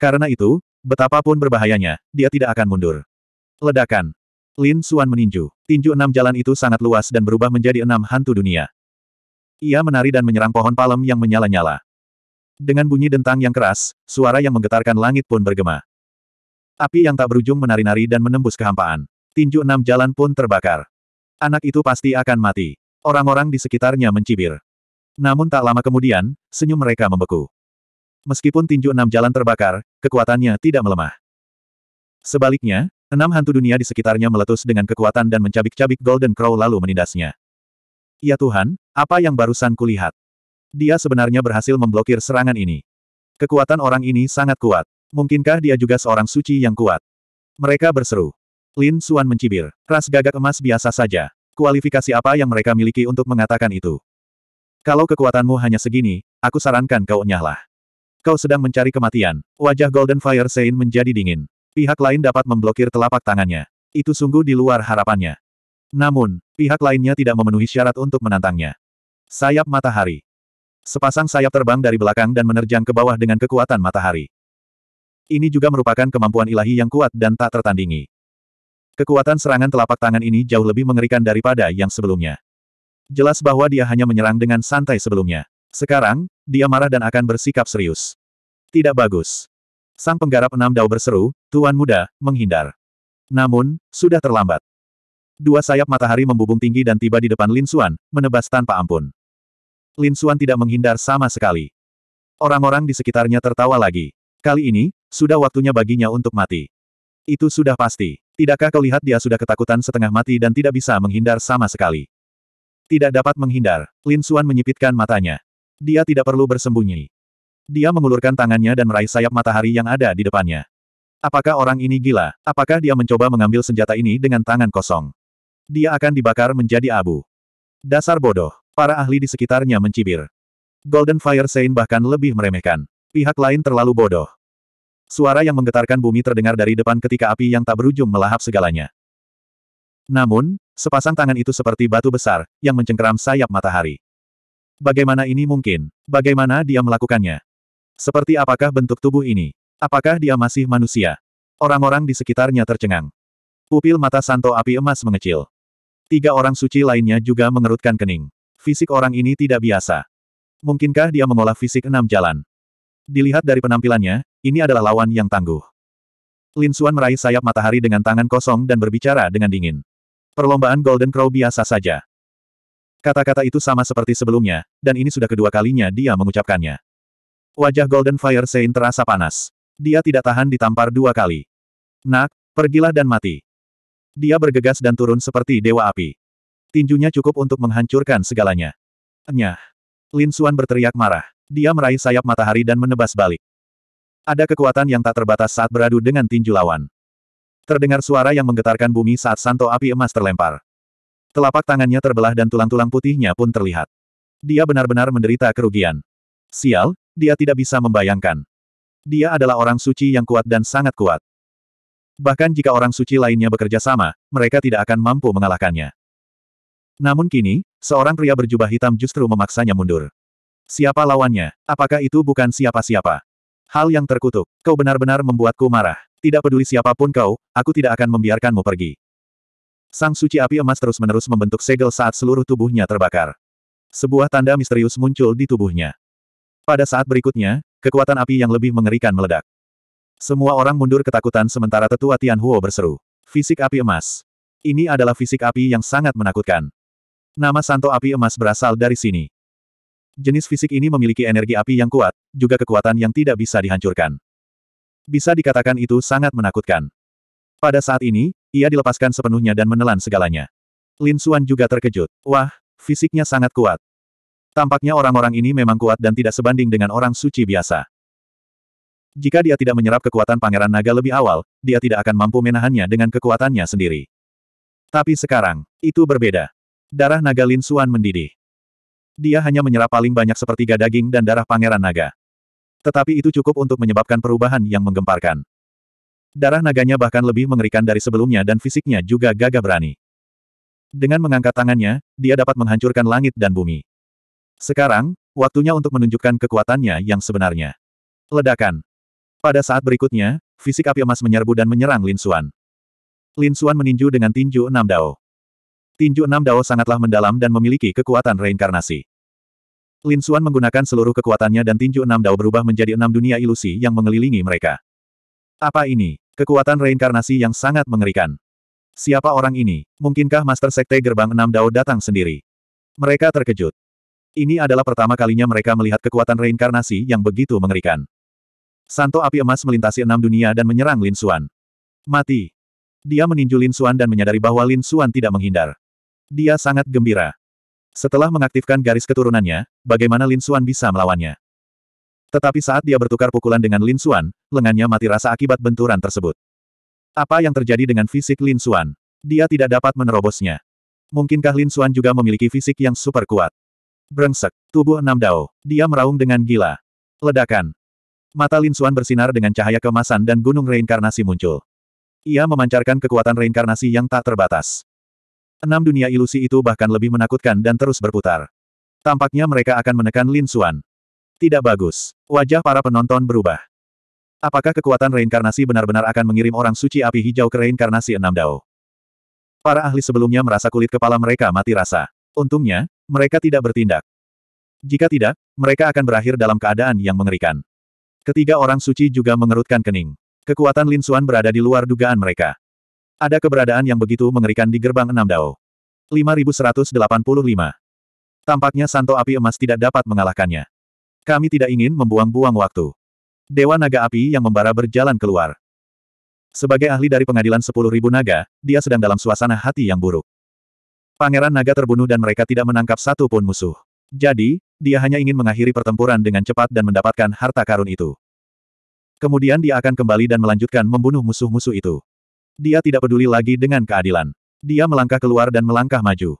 [SPEAKER 1] Karena itu, betapapun berbahayanya, dia tidak akan mundur. Ledakan, Lin Suan meninju. Tinju enam jalan itu sangat luas dan berubah menjadi enam hantu dunia. Ia menari dan menyerang pohon palem yang menyala-nyala. Dengan bunyi dentang yang keras, suara yang menggetarkan langit pun bergema. Api yang tak berujung menari-nari dan menembus kehampaan. Tinju enam jalan pun terbakar. Anak itu pasti akan mati. Orang-orang di sekitarnya mencibir. Namun tak lama kemudian, senyum mereka membeku. Meskipun tinju enam jalan terbakar, kekuatannya tidak melemah. Sebaliknya, Enam hantu dunia di sekitarnya meletus dengan kekuatan dan mencabik-cabik Golden Crow lalu menindasnya. Ya Tuhan, apa yang barusan kulihat? Dia sebenarnya berhasil memblokir serangan ini. Kekuatan orang ini sangat kuat. Mungkinkah dia juga seorang suci yang kuat? Mereka berseru. Lin Suan mencibir. Ras gagak emas biasa saja. Kualifikasi apa yang mereka miliki untuk mengatakan itu? Kalau kekuatanmu hanya segini, aku sarankan kau nyahlah. Kau sedang mencari kematian. Wajah Golden Fire Sein menjadi dingin. Pihak lain dapat memblokir telapak tangannya. Itu sungguh di luar harapannya. Namun, pihak lainnya tidak memenuhi syarat untuk menantangnya. Sayap matahari. Sepasang sayap terbang dari belakang dan menerjang ke bawah dengan kekuatan matahari. Ini juga merupakan kemampuan ilahi yang kuat dan tak tertandingi. Kekuatan serangan telapak tangan ini jauh lebih mengerikan daripada yang sebelumnya. Jelas bahwa dia hanya menyerang dengan santai sebelumnya. Sekarang, dia marah dan akan bersikap serius. Tidak bagus. Sang penggarap enam dao berseru, Tuan Muda, menghindar. Namun, sudah terlambat. Dua sayap matahari membubung tinggi dan tiba di depan Lin Xuan, menebas tanpa ampun. Lin Xuan tidak menghindar sama sekali. Orang-orang di sekitarnya tertawa lagi. Kali ini, sudah waktunya baginya untuk mati. Itu sudah pasti. Tidakkah kau lihat dia sudah ketakutan setengah mati dan tidak bisa menghindar sama sekali? Tidak dapat menghindar, Lin Xuan menyipitkan matanya. Dia tidak perlu bersembunyi. Dia mengulurkan tangannya dan meraih sayap matahari yang ada di depannya. Apakah orang ini gila? Apakah dia mencoba mengambil senjata ini dengan tangan kosong? Dia akan dibakar menjadi abu. Dasar bodoh. Para ahli di sekitarnya mencibir. Golden Fire Saint bahkan lebih meremehkan. Pihak lain terlalu bodoh. Suara yang menggetarkan bumi terdengar dari depan ketika api yang tak berujung melahap segalanya. Namun, Sepasang tangan itu seperti batu besar, yang mencengkeram sayap matahari. Bagaimana ini mungkin? Bagaimana dia melakukannya? Seperti apakah bentuk tubuh ini? Apakah dia masih manusia? Orang-orang di sekitarnya tercengang. Pupil mata Santo api emas mengecil. Tiga orang suci lainnya juga mengerutkan kening. Fisik orang ini tidak biasa. Mungkinkah dia mengolah fisik enam jalan? Dilihat dari penampilannya, ini adalah lawan yang tangguh. Lin Suan meraih sayap matahari dengan tangan kosong dan berbicara dengan dingin. Perlombaan Golden Crow biasa saja. Kata-kata itu sama seperti sebelumnya, dan ini sudah kedua kalinya dia mengucapkannya. Wajah Golden Fire Saint terasa panas. Dia tidak tahan ditampar dua kali. Nak, pergilah dan mati. Dia bergegas dan turun seperti dewa api. Tinjunya cukup untuk menghancurkan segalanya. Nyah. Lin Xuan berteriak marah. Dia meraih sayap matahari dan menebas balik. Ada kekuatan yang tak terbatas saat beradu dengan tinju lawan. Terdengar suara yang menggetarkan bumi saat santo api emas terlempar. Telapak tangannya terbelah dan tulang-tulang putihnya pun terlihat. Dia benar-benar menderita kerugian. Sial, dia tidak bisa membayangkan. Dia adalah orang suci yang kuat dan sangat kuat. Bahkan jika orang suci lainnya bekerja sama, mereka tidak akan mampu mengalahkannya. Namun kini, seorang pria berjubah hitam justru memaksanya mundur. Siapa lawannya? Apakah itu bukan siapa-siapa? Hal yang terkutuk. Kau benar-benar membuatku marah. Tidak peduli siapapun kau, aku tidak akan membiarkanmu pergi. Sang suci api emas terus-menerus membentuk segel saat seluruh tubuhnya terbakar. Sebuah tanda misterius muncul di tubuhnya. Pada saat berikutnya, kekuatan api yang lebih mengerikan meledak. Semua orang mundur ketakutan sementara tetua Tian Huo berseru. Fisik api emas. Ini adalah fisik api yang sangat menakutkan. Nama santo api emas berasal dari sini. Jenis fisik ini memiliki energi api yang kuat, juga kekuatan yang tidak bisa dihancurkan. Bisa dikatakan itu sangat menakutkan. Pada saat ini, ia dilepaskan sepenuhnya dan menelan segalanya. Lin Xuan juga terkejut. Wah, fisiknya sangat kuat. Tampaknya orang-orang ini memang kuat dan tidak sebanding dengan orang suci biasa. Jika dia tidak menyerap kekuatan Pangeran Naga lebih awal, dia tidak akan mampu menahannya dengan kekuatannya sendiri. Tapi sekarang, itu berbeda. Darah naga Lin Suan mendidih. Dia hanya menyerap paling banyak sepertiga daging dan darah Pangeran Naga. Tetapi itu cukup untuk menyebabkan perubahan yang menggemparkan. Darah naganya bahkan lebih mengerikan dari sebelumnya dan fisiknya juga gagah berani. Dengan mengangkat tangannya, dia dapat menghancurkan langit dan bumi. Sekarang, waktunya untuk menunjukkan kekuatannya yang sebenarnya. Ledakan. Pada saat berikutnya, fisik api emas menyerbu dan menyerang Lin Xuan. Lin Xuan meninju dengan tinju enam dao. Tinju enam dao sangatlah mendalam dan memiliki kekuatan reinkarnasi. Lin Xuan menggunakan seluruh kekuatannya dan tinju enam dao berubah menjadi enam dunia ilusi yang mengelilingi mereka. Apa ini? Kekuatan reinkarnasi yang sangat mengerikan. Siapa orang ini? Mungkinkah Master Sekte Gerbang Enam Dao datang sendiri? Mereka terkejut. Ini adalah pertama kalinya mereka melihat kekuatan reinkarnasi yang begitu mengerikan. Santo api emas melintasi enam dunia dan menyerang Lin Xuan. Mati. Dia meninju Lin Xuan dan menyadari bahwa Lin Xuan tidak menghindar. Dia sangat gembira. Setelah mengaktifkan garis keturunannya, bagaimana Lin Xuan bisa melawannya? Tetapi saat dia bertukar pukulan dengan Lin Xuan, lengannya mati rasa akibat benturan tersebut. Apa yang terjadi dengan fisik Lin Xuan? Dia tidak dapat menerobosnya. Mungkinkah Lin Xuan juga memiliki fisik yang super kuat? Brengsek. Tubuh enam dao. Dia meraung dengan gila. Ledakan. Mata Lin Xuan bersinar dengan cahaya kemasan dan gunung reinkarnasi muncul. Ia memancarkan kekuatan reinkarnasi yang tak terbatas. Enam dunia ilusi itu bahkan lebih menakutkan dan terus berputar. Tampaknya mereka akan menekan Lin Xuan. Tidak bagus. Wajah para penonton berubah. Apakah kekuatan reinkarnasi benar-benar akan mengirim orang suci api hijau ke reinkarnasi enam dao? Para ahli sebelumnya merasa kulit kepala mereka mati rasa. Untungnya, mereka tidak bertindak. Jika tidak, mereka akan berakhir dalam keadaan yang mengerikan. Ketiga orang suci juga mengerutkan kening. Kekuatan Lin Xuan berada di luar dugaan mereka. Ada keberadaan yang begitu mengerikan di gerbang enam dao. 5185. Tampaknya santo api emas tidak dapat mengalahkannya. Kami tidak ingin membuang-buang waktu. Dewa naga api yang membara berjalan keluar. Sebagai ahli dari pengadilan Sepuluh Ribu naga, dia sedang dalam suasana hati yang buruk. Pangeran naga terbunuh dan mereka tidak menangkap satu pun musuh. Jadi, dia hanya ingin mengakhiri pertempuran dengan cepat dan mendapatkan harta karun itu. Kemudian dia akan kembali dan melanjutkan membunuh musuh-musuh itu. Dia tidak peduli lagi dengan keadilan. Dia melangkah keluar dan melangkah maju.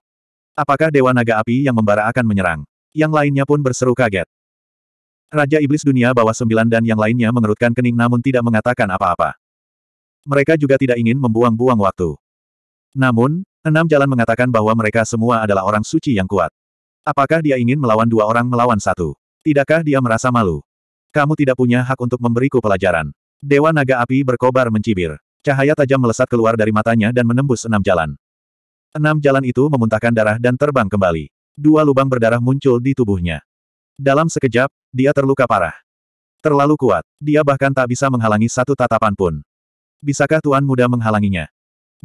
[SPEAKER 1] Apakah Dewa Naga Api yang membara akan menyerang? Yang lainnya pun berseru kaget. Raja Iblis Dunia bawah sembilan dan yang lainnya mengerutkan kening namun tidak mengatakan apa-apa. Mereka juga tidak ingin membuang-buang waktu. Namun, Enam jalan mengatakan bahwa mereka semua adalah orang suci yang kuat. Apakah dia ingin melawan dua orang melawan satu? Tidakkah dia merasa malu? Kamu tidak punya hak untuk memberiku pelajaran. Dewa naga api berkobar mencibir. Cahaya tajam melesat keluar dari matanya dan menembus enam jalan. Enam jalan itu memuntahkan darah dan terbang kembali. Dua lubang berdarah muncul di tubuhnya. Dalam sekejap, dia terluka parah. Terlalu kuat, dia bahkan tak bisa menghalangi satu tatapan pun. Bisakah Tuan Muda menghalanginya?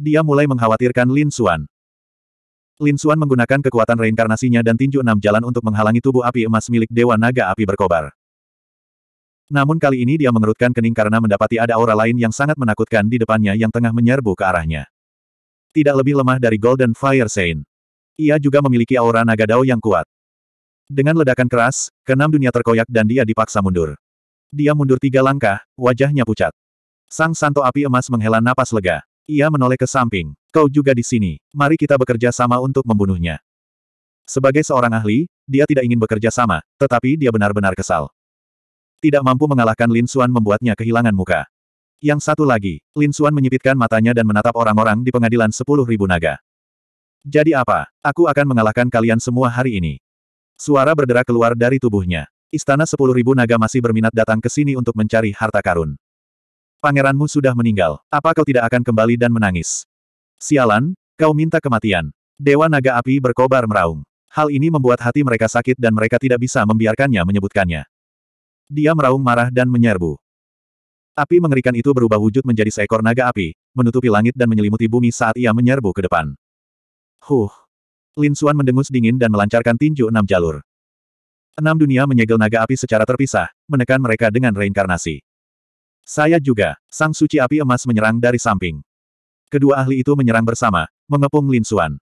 [SPEAKER 1] dia mulai mengkhawatirkan Lin Xuan. Lin Xuan menggunakan kekuatan reinkarnasinya dan tinju enam jalan untuk menghalangi tubuh api emas milik Dewa Naga Api Berkobar. Namun kali ini dia mengerutkan kening karena mendapati ada aura lain yang sangat menakutkan di depannya yang tengah menyerbu ke arahnya. Tidak lebih lemah dari Golden Fire Saint. Ia juga memiliki aura naga dao yang kuat. Dengan ledakan keras, keenam dunia terkoyak dan dia dipaksa mundur. Dia mundur tiga langkah, wajahnya pucat. Sang santo api emas menghela napas lega. Ia menoleh ke samping. Kau juga di sini. Mari kita bekerja sama untuk membunuhnya. Sebagai seorang ahli, dia tidak ingin bekerja sama, tetapi dia benar-benar kesal. Tidak mampu mengalahkan Lin Xuan membuatnya kehilangan muka. Yang satu lagi, Lin Xuan menyipitkan matanya dan menatap orang-orang di pengadilan sepuluh ribu naga. Jadi apa? Aku akan mengalahkan kalian semua hari ini. Suara berderak keluar dari tubuhnya. Istana sepuluh ribu naga masih berminat datang ke sini untuk mencari harta karun. Pangeranmu sudah meninggal. Apa kau tidak akan kembali dan menangis? Sialan, kau minta kematian. Dewa naga api berkobar meraung. Hal ini membuat hati mereka sakit dan mereka tidak bisa membiarkannya menyebutkannya. Dia meraung marah dan menyerbu. Api mengerikan itu berubah wujud menjadi seekor naga api, menutupi langit dan menyelimuti bumi saat ia menyerbu ke depan. Huh. Lin Xuan mendengus dingin dan melancarkan tinju enam jalur. Enam dunia menyegel naga api secara terpisah, menekan mereka dengan reinkarnasi. Saya juga, Sang Suci Api Emas menyerang dari samping. Kedua ahli itu menyerang bersama, mengepung Lin Xuan.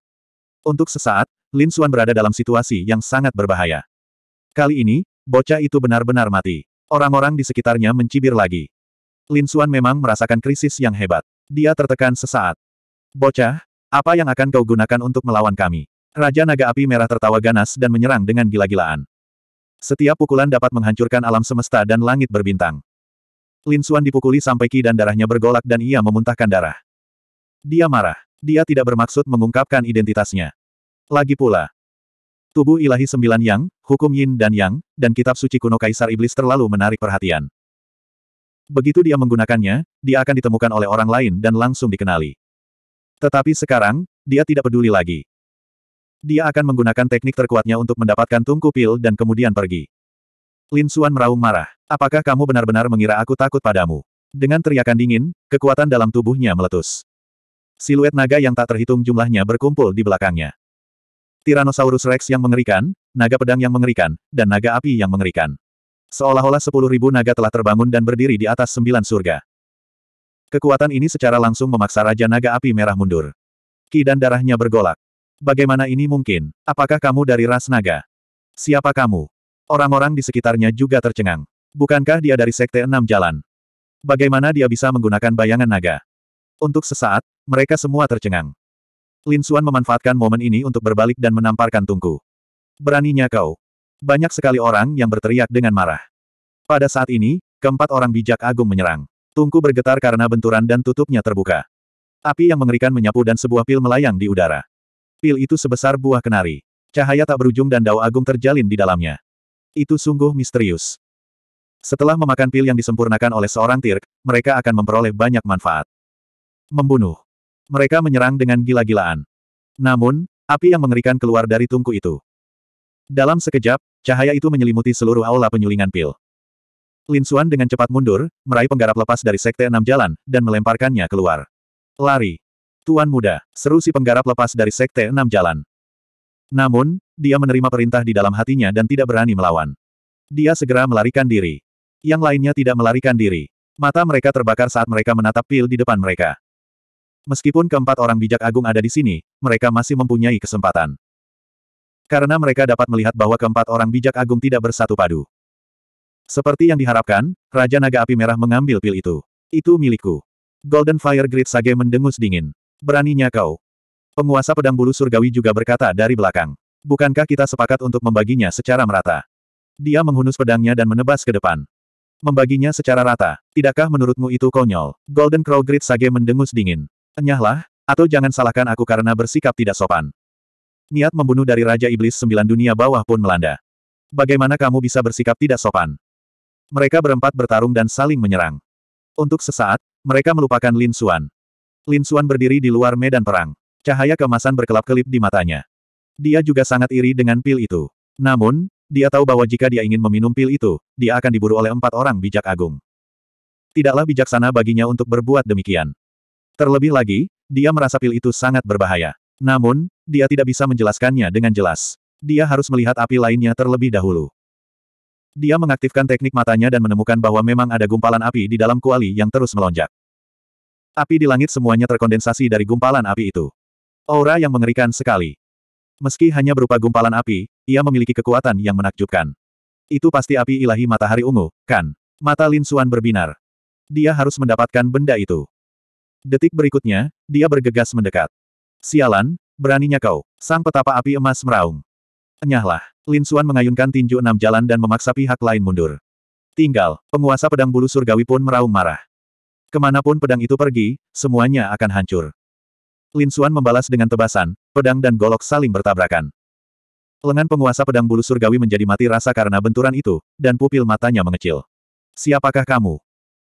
[SPEAKER 1] Untuk sesaat, Lin Xuan berada dalam situasi yang sangat berbahaya. Kali ini, bocah itu benar-benar mati. Orang-orang di sekitarnya mencibir lagi. Lin Xuan memang merasakan krisis yang hebat. Dia tertekan sesaat. Bocah, apa yang akan kau gunakan untuk melawan kami? Raja Naga Api Merah tertawa ganas dan menyerang dengan gila-gilaan. Setiap pukulan dapat menghancurkan alam semesta dan langit berbintang. Lin Xuan dipukuli sampai ki dan darahnya bergolak dan ia memuntahkan darah. Dia marah. Dia tidak bermaksud mengungkapkan identitasnya. Lagi pula, tubuh ilahi sembilan yang, hukum yin dan yang, dan kitab suci kuno Kaisar Iblis terlalu menarik perhatian. Begitu dia menggunakannya, dia akan ditemukan oleh orang lain dan langsung dikenali. Tetapi sekarang, dia tidak peduli lagi. Dia akan menggunakan teknik terkuatnya untuk mendapatkan tungku pil dan kemudian pergi. Lin Suan meraung marah. Apakah kamu benar-benar mengira aku takut padamu? Dengan teriakan dingin, kekuatan dalam tubuhnya meletus. Siluet naga yang tak terhitung jumlahnya berkumpul di belakangnya. Tyrannosaurus Rex yang mengerikan, naga pedang yang mengerikan, dan naga api yang mengerikan. Seolah-olah sepuluh ribu naga telah terbangun dan berdiri di atas sembilan surga. Kekuatan ini secara langsung memaksa Raja Naga Api Merah mundur. Ki dan darahnya bergolak. Bagaimana ini mungkin? Apakah kamu dari ras naga? Siapa kamu? Orang-orang di sekitarnya juga tercengang. Bukankah dia dari Sekte Enam Jalan? Bagaimana dia bisa menggunakan bayangan naga? Untuk sesaat, mereka semua tercengang. Lin Suan memanfaatkan momen ini untuk berbalik dan menamparkan tungku. Beraninya kau. Banyak sekali orang yang berteriak dengan marah. Pada saat ini, keempat orang bijak agung menyerang. Tungku bergetar karena benturan dan tutupnya terbuka. Api yang mengerikan menyapu dan sebuah pil melayang di udara. Pil itu sebesar buah kenari. Cahaya tak berujung dan dao agung terjalin di dalamnya. Itu sungguh misterius. Setelah memakan pil yang disempurnakan oleh seorang Tirk, mereka akan memperoleh banyak manfaat. Membunuh. Mereka menyerang dengan gila-gilaan. Namun, api yang mengerikan keluar dari tungku itu. Dalam sekejap, cahaya itu menyelimuti seluruh aula penyulingan pil. Lin Xuan dengan cepat mundur, meraih penggarap lepas dari sekte enam jalan, dan melemparkannya keluar. Lari. Tuan muda, seru si penggarap lepas dari sekte enam jalan. Namun, dia menerima perintah di dalam hatinya dan tidak berani melawan. Dia segera melarikan diri. Yang lainnya tidak melarikan diri. Mata mereka terbakar saat mereka menatap pil di depan mereka. Meskipun keempat orang bijak agung ada di sini, mereka masih mempunyai kesempatan. Karena mereka dapat melihat bahwa keempat orang bijak agung tidak bersatu padu. Seperti yang diharapkan, Raja Naga Api Merah mengambil pil itu. Itu milikku. Golden Fire Grid Sage mendengus dingin. Beraninya kau. Penguasa pedang bulu surgawi juga berkata dari belakang. Bukankah kita sepakat untuk membaginya secara merata? Dia menghunus pedangnya dan menebas ke depan. Membaginya secara rata. Tidakkah menurutmu itu konyol? Golden Crow Grid Sage mendengus dingin. Enyahlah, atau jangan salahkan aku karena bersikap tidak sopan. Niat membunuh dari Raja Iblis Sembilan Dunia Bawah pun melanda. Bagaimana kamu bisa bersikap tidak sopan? Mereka berempat bertarung dan saling menyerang. Untuk sesaat, mereka melupakan Lin Xuan. Lin Xuan berdiri di luar medan perang. Cahaya kemasan berkelap-kelip di matanya. Dia juga sangat iri dengan pil itu. Namun, dia tahu bahwa jika dia ingin meminum pil itu, dia akan diburu oleh empat orang bijak agung. Tidaklah bijaksana baginya untuk berbuat demikian. Terlebih lagi, dia merasa pil itu sangat berbahaya. Namun, dia tidak bisa menjelaskannya dengan jelas. Dia harus melihat api lainnya terlebih dahulu. Dia mengaktifkan teknik matanya dan menemukan bahwa memang ada gumpalan api di dalam kuali yang terus melonjak. Api di langit semuanya terkondensasi dari gumpalan api itu. Aura yang mengerikan sekali. Meski hanya berupa gumpalan api, ia memiliki kekuatan yang menakjubkan. Itu pasti api ilahi matahari ungu, kan? Mata Lin Suan berbinar. Dia harus mendapatkan benda itu. Detik berikutnya, dia bergegas mendekat. Sialan, beraninya kau. Sang petapa api emas meraung. Enyahlah, Lin Suan mengayunkan tinju enam jalan dan memaksa pihak lain mundur. Tinggal, penguasa pedang bulu surgawi pun meraung marah. Kemanapun pedang itu pergi, semuanya akan hancur. Lin Xuan membalas dengan tebasan, pedang dan golok saling bertabrakan. Lengan penguasa pedang bulu surgawi menjadi mati rasa karena benturan itu, dan pupil matanya mengecil. Siapakah kamu?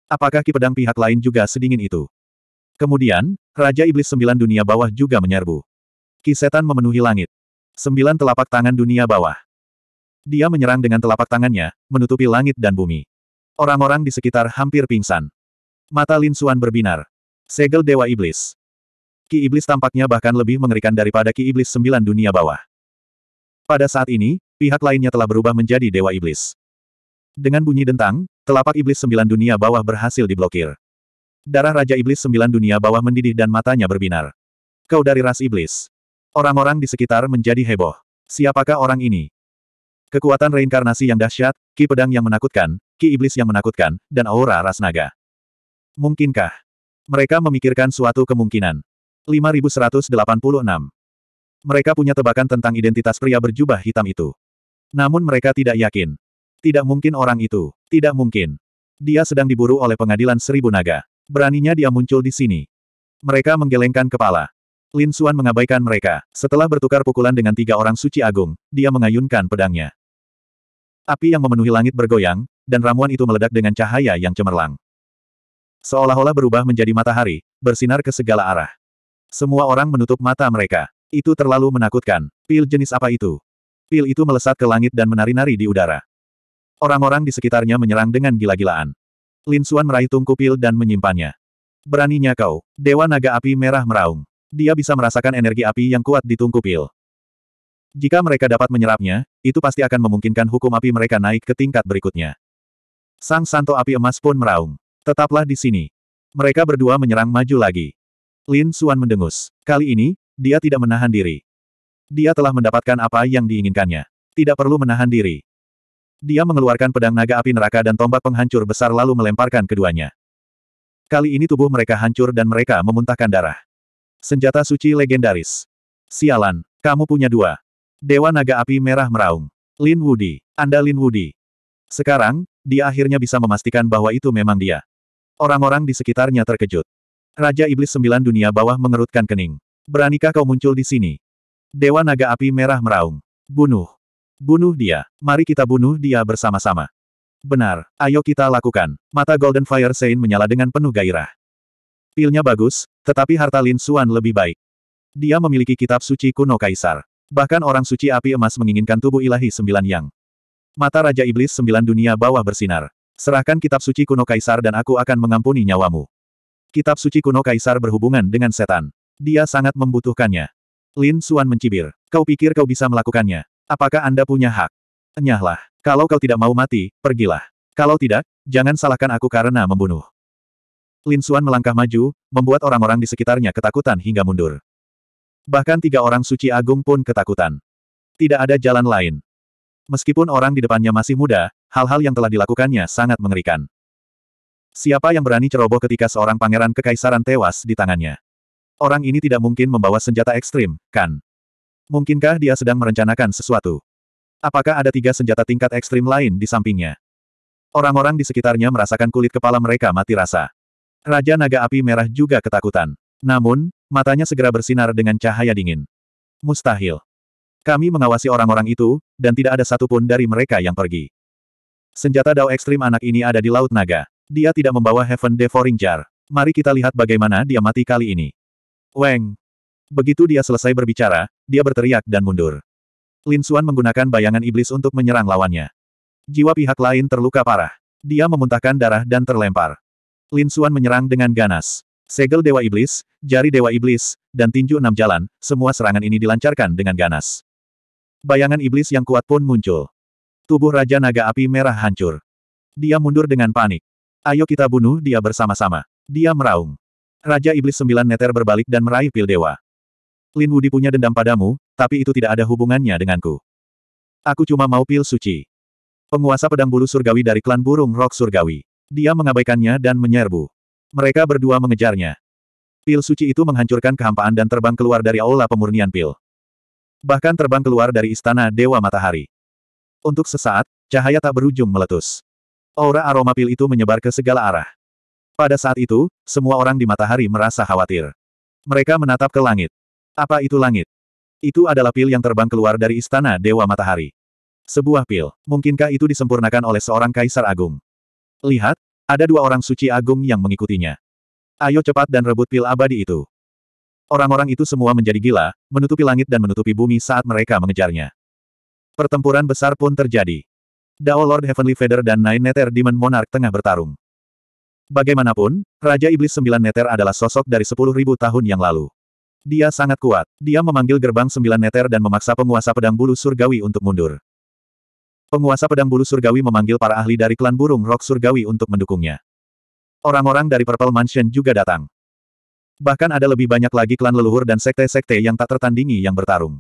[SPEAKER 1] Apakah ki pedang pihak lain juga sedingin itu? Kemudian, Raja Iblis Sembilan Dunia Bawah juga menyerbu. Ki setan memenuhi langit. Sembilan telapak tangan dunia bawah. Dia menyerang dengan telapak tangannya, menutupi langit dan bumi. Orang-orang di sekitar hampir pingsan. Mata Lin Suan berbinar. Segel Dewa Iblis. Ki Iblis tampaknya bahkan lebih mengerikan daripada Ki Iblis sembilan dunia bawah. Pada saat ini, pihak lainnya telah berubah menjadi Dewa Iblis. Dengan bunyi dentang, telapak Iblis sembilan dunia bawah berhasil diblokir. Darah Raja Iblis sembilan dunia bawah mendidih dan matanya berbinar. Kau dari ras Iblis. Orang-orang di sekitar menjadi heboh. Siapakah orang ini? Kekuatan reinkarnasi yang dahsyat, ki pedang yang menakutkan, ki iblis yang menakutkan, dan aura ras naga. Mungkinkah? Mereka memikirkan suatu kemungkinan. 5186. Mereka punya tebakan tentang identitas pria berjubah hitam itu. Namun mereka tidak yakin. Tidak mungkin orang itu. Tidak mungkin. Dia sedang diburu oleh pengadilan seribu naga. Beraninya dia muncul di sini. Mereka menggelengkan kepala. Lin Xuan mengabaikan mereka. Setelah bertukar pukulan dengan tiga orang suci agung, dia mengayunkan pedangnya. Api yang memenuhi langit bergoyang, dan ramuan itu meledak dengan cahaya yang cemerlang. Seolah-olah berubah menjadi matahari, bersinar ke segala arah. Semua orang menutup mata mereka. Itu terlalu menakutkan. Pil jenis apa itu? Pil itu melesat ke langit dan menari-nari di udara. Orang-orang di sekitarnya menyerang dengan gila-gilaan. Lin Xuan meraih tungku pil dan menyimpannya. Beraninya kau, Dewa Naga Api Merah meraung. Dia bisa merasakan energi api yang kuat di tungku pil. Jika mereka dapat menyerapnya, itu pasti akan memungkinkan hukum api mereka naik ke tingkat berikutnya. Sang Santo Api Emas pun meraung. Tetaplah di sini. Mereka berdua menyerang maju lagi. Lin Suan mendengus. Kali ini, dia tidak menahan diri. Dia telah mendapatkan apa yang diinginkannya. Tidak perlu menahan diri. Dia mengeluarkan pedang naga api neraka dan tombak penghancur besar lalu melemparkan keduanya. Kali ini tubuh mereka hancur dan mereka memuntahkan darah. Senjata suci legendaris. Sialan, kamu punya dua. Dewa Naga Api Merah Meraung. Lin Wudi, Anda Lin Wudi. Sekarang, dia akhirnya bisa memastikan bahwa itu memang dia. Orang-orang di sekitarnya terkejut. Raja Iblis Sembilan Dunia Bawah mengerutkan kening. Beranikah kau muncul di sini? Dewa Naga Api Merah meraung. Bunuh. Bunuh dia. Mari kita bunuh dia bersama-sama. Benar, ayo kita lakukan. Mata Golden Fire Saint menyala dengan penuh gairah. Pilnya bagus, tetapi harta Lin Suan lebih baik. Dia memiliki kitab suci kuno kaisar. Bahkan orang suci api emas menginginkan tubuh ilahi sembilan yang. Mata Raja Iblis sembilan dunia bawah bersinar. Serahkan kitab suci kuno kaisar dan aku akan mengampuni nyawamu. Kitab suci kuno kaisar berhubungan dengan setan. Dia sangat membutuhkannya. Lin Suan mencibir. Kau pikir kau bisa melakukannya? Apakah Anda punya hak? Enyahlah. Kalau kau tidak mau mati, pergilah. Kalau tidak, jangan salahkan aku karena membunuh. Lin Suan melangkah maju, membuat orang-orang di sekitarnya ketakutan hingga mundur. Bahkan tiga orang suci agung pun ketakutan. Tidak ada jalan lain. Meskipun orang di depannya masih muda, hal-hal yang telah dilakukannya sangat mengerikan. Siapa yang berani ceroboh ketika seorang pangeran kekaisaran tewas di tangannya? Orang ini tidak mungkin membawa senjata ekstrim, kan? Mungkinkah dia sedang merencanakan sesuatu? Apakah ada tiga senjata tingkat ekstrim lain di sampingnya? Orang-orang di sekitarnya merasakan kulit kepala mereka mati rasa. Raja Naga Api Merah juga ketakutan. Namun, matanya segera bersinar dengan cahaya dingin. Mustahil. Kami mengawasi orang-orang itu, dan tidak ada satupun dari mereka yang pergi. Senjata dao ekstrim anak ini ada di Laut Naga. Dia tidak membawa Heaven Devouring Jar. Mari kita lihat bagaimana dia mati kali ini. Weng! Begitu dia selesai berbicara, dia berteriak dan mundur. Lin Xuan menggunakan bayangan iblis untuk menyerang lawannya. Jiwa pihak lain terluka parah. Dia memuntahkan darah dan terlempar. Lin Xuan menyerang dengan ganas. Segel Dewa Iblis, jari Dewa Iblis, dan tinju enam jalan, semua serangan ini dilancarkan dengan ganas. Bayangan iblis yang kuat pun muncul. Tubuh Raja Naga Api Merah hancur. Dia mundur dengan panik. Ayo kita bunuh dia bersama-sama. Dia meraung. Raja Iblis Sembilan Neter berbalik dan meraih pil dewa. Lin Wudi punya dendam padamu, tapi itu tidak ada hubungannya denganku. Aku cuma mau pil suci. Penguasa pedang bulu surgawi dari klan burung rok surgawi. Dia mengabaikannya dan menyerbu. Mereka berdua mengejarnya. Pil suci itu menghancurkan kehampaan dan terbang keluar dari aula pemurnian pil. Bahkan terbang keluar dari istana Dewa Matahari. Untuk sesaat, cahaya tak berujung meletus. Aura aroma pil itu menyebar ke segala arah. Pada saat itu, semua orang di matahari merasa khawatir. Mereka menatap ke langit. Apa itu langit? Itu adalah pil yang terbang keluar dari istana Dewa Matahari. Sebuah pil. Mungkinkah itu disempurnakan oleh seorang kaisar agung? Lihat, ada dua orang suci agung yang mengikutinya. Ayo cepat dan rebut pil abadi itu. Orang-orang itu semua menjadi gila, menutupi langit dan menutupi bumi saat mereka mengejarnya. Pertempuran besar pun terjadi. Dao Lord Heavenly Feather dan Nine Nether Demon Monarch tengah bertarung. Bagaimanapun, Raja Iblis Sembilan Nether adalah sosok dari sepuluh ribu tahun yang lalu. Dia sangat kuat. Dia memanggil gerbang Sembilan Nether dan memaksa penguasa pedang bulu surgawi untuk mundur. Penguasa pedang bulu surgawi memanggil para ahli dari klan burung rok surgawi untuk mendukungnya. Orang-orang dari Purple Mansion juga datang. Bahkan ada lebih banyak lagi klan leluhur dan sekte-sekte yang tak tertandingi yang bertarung.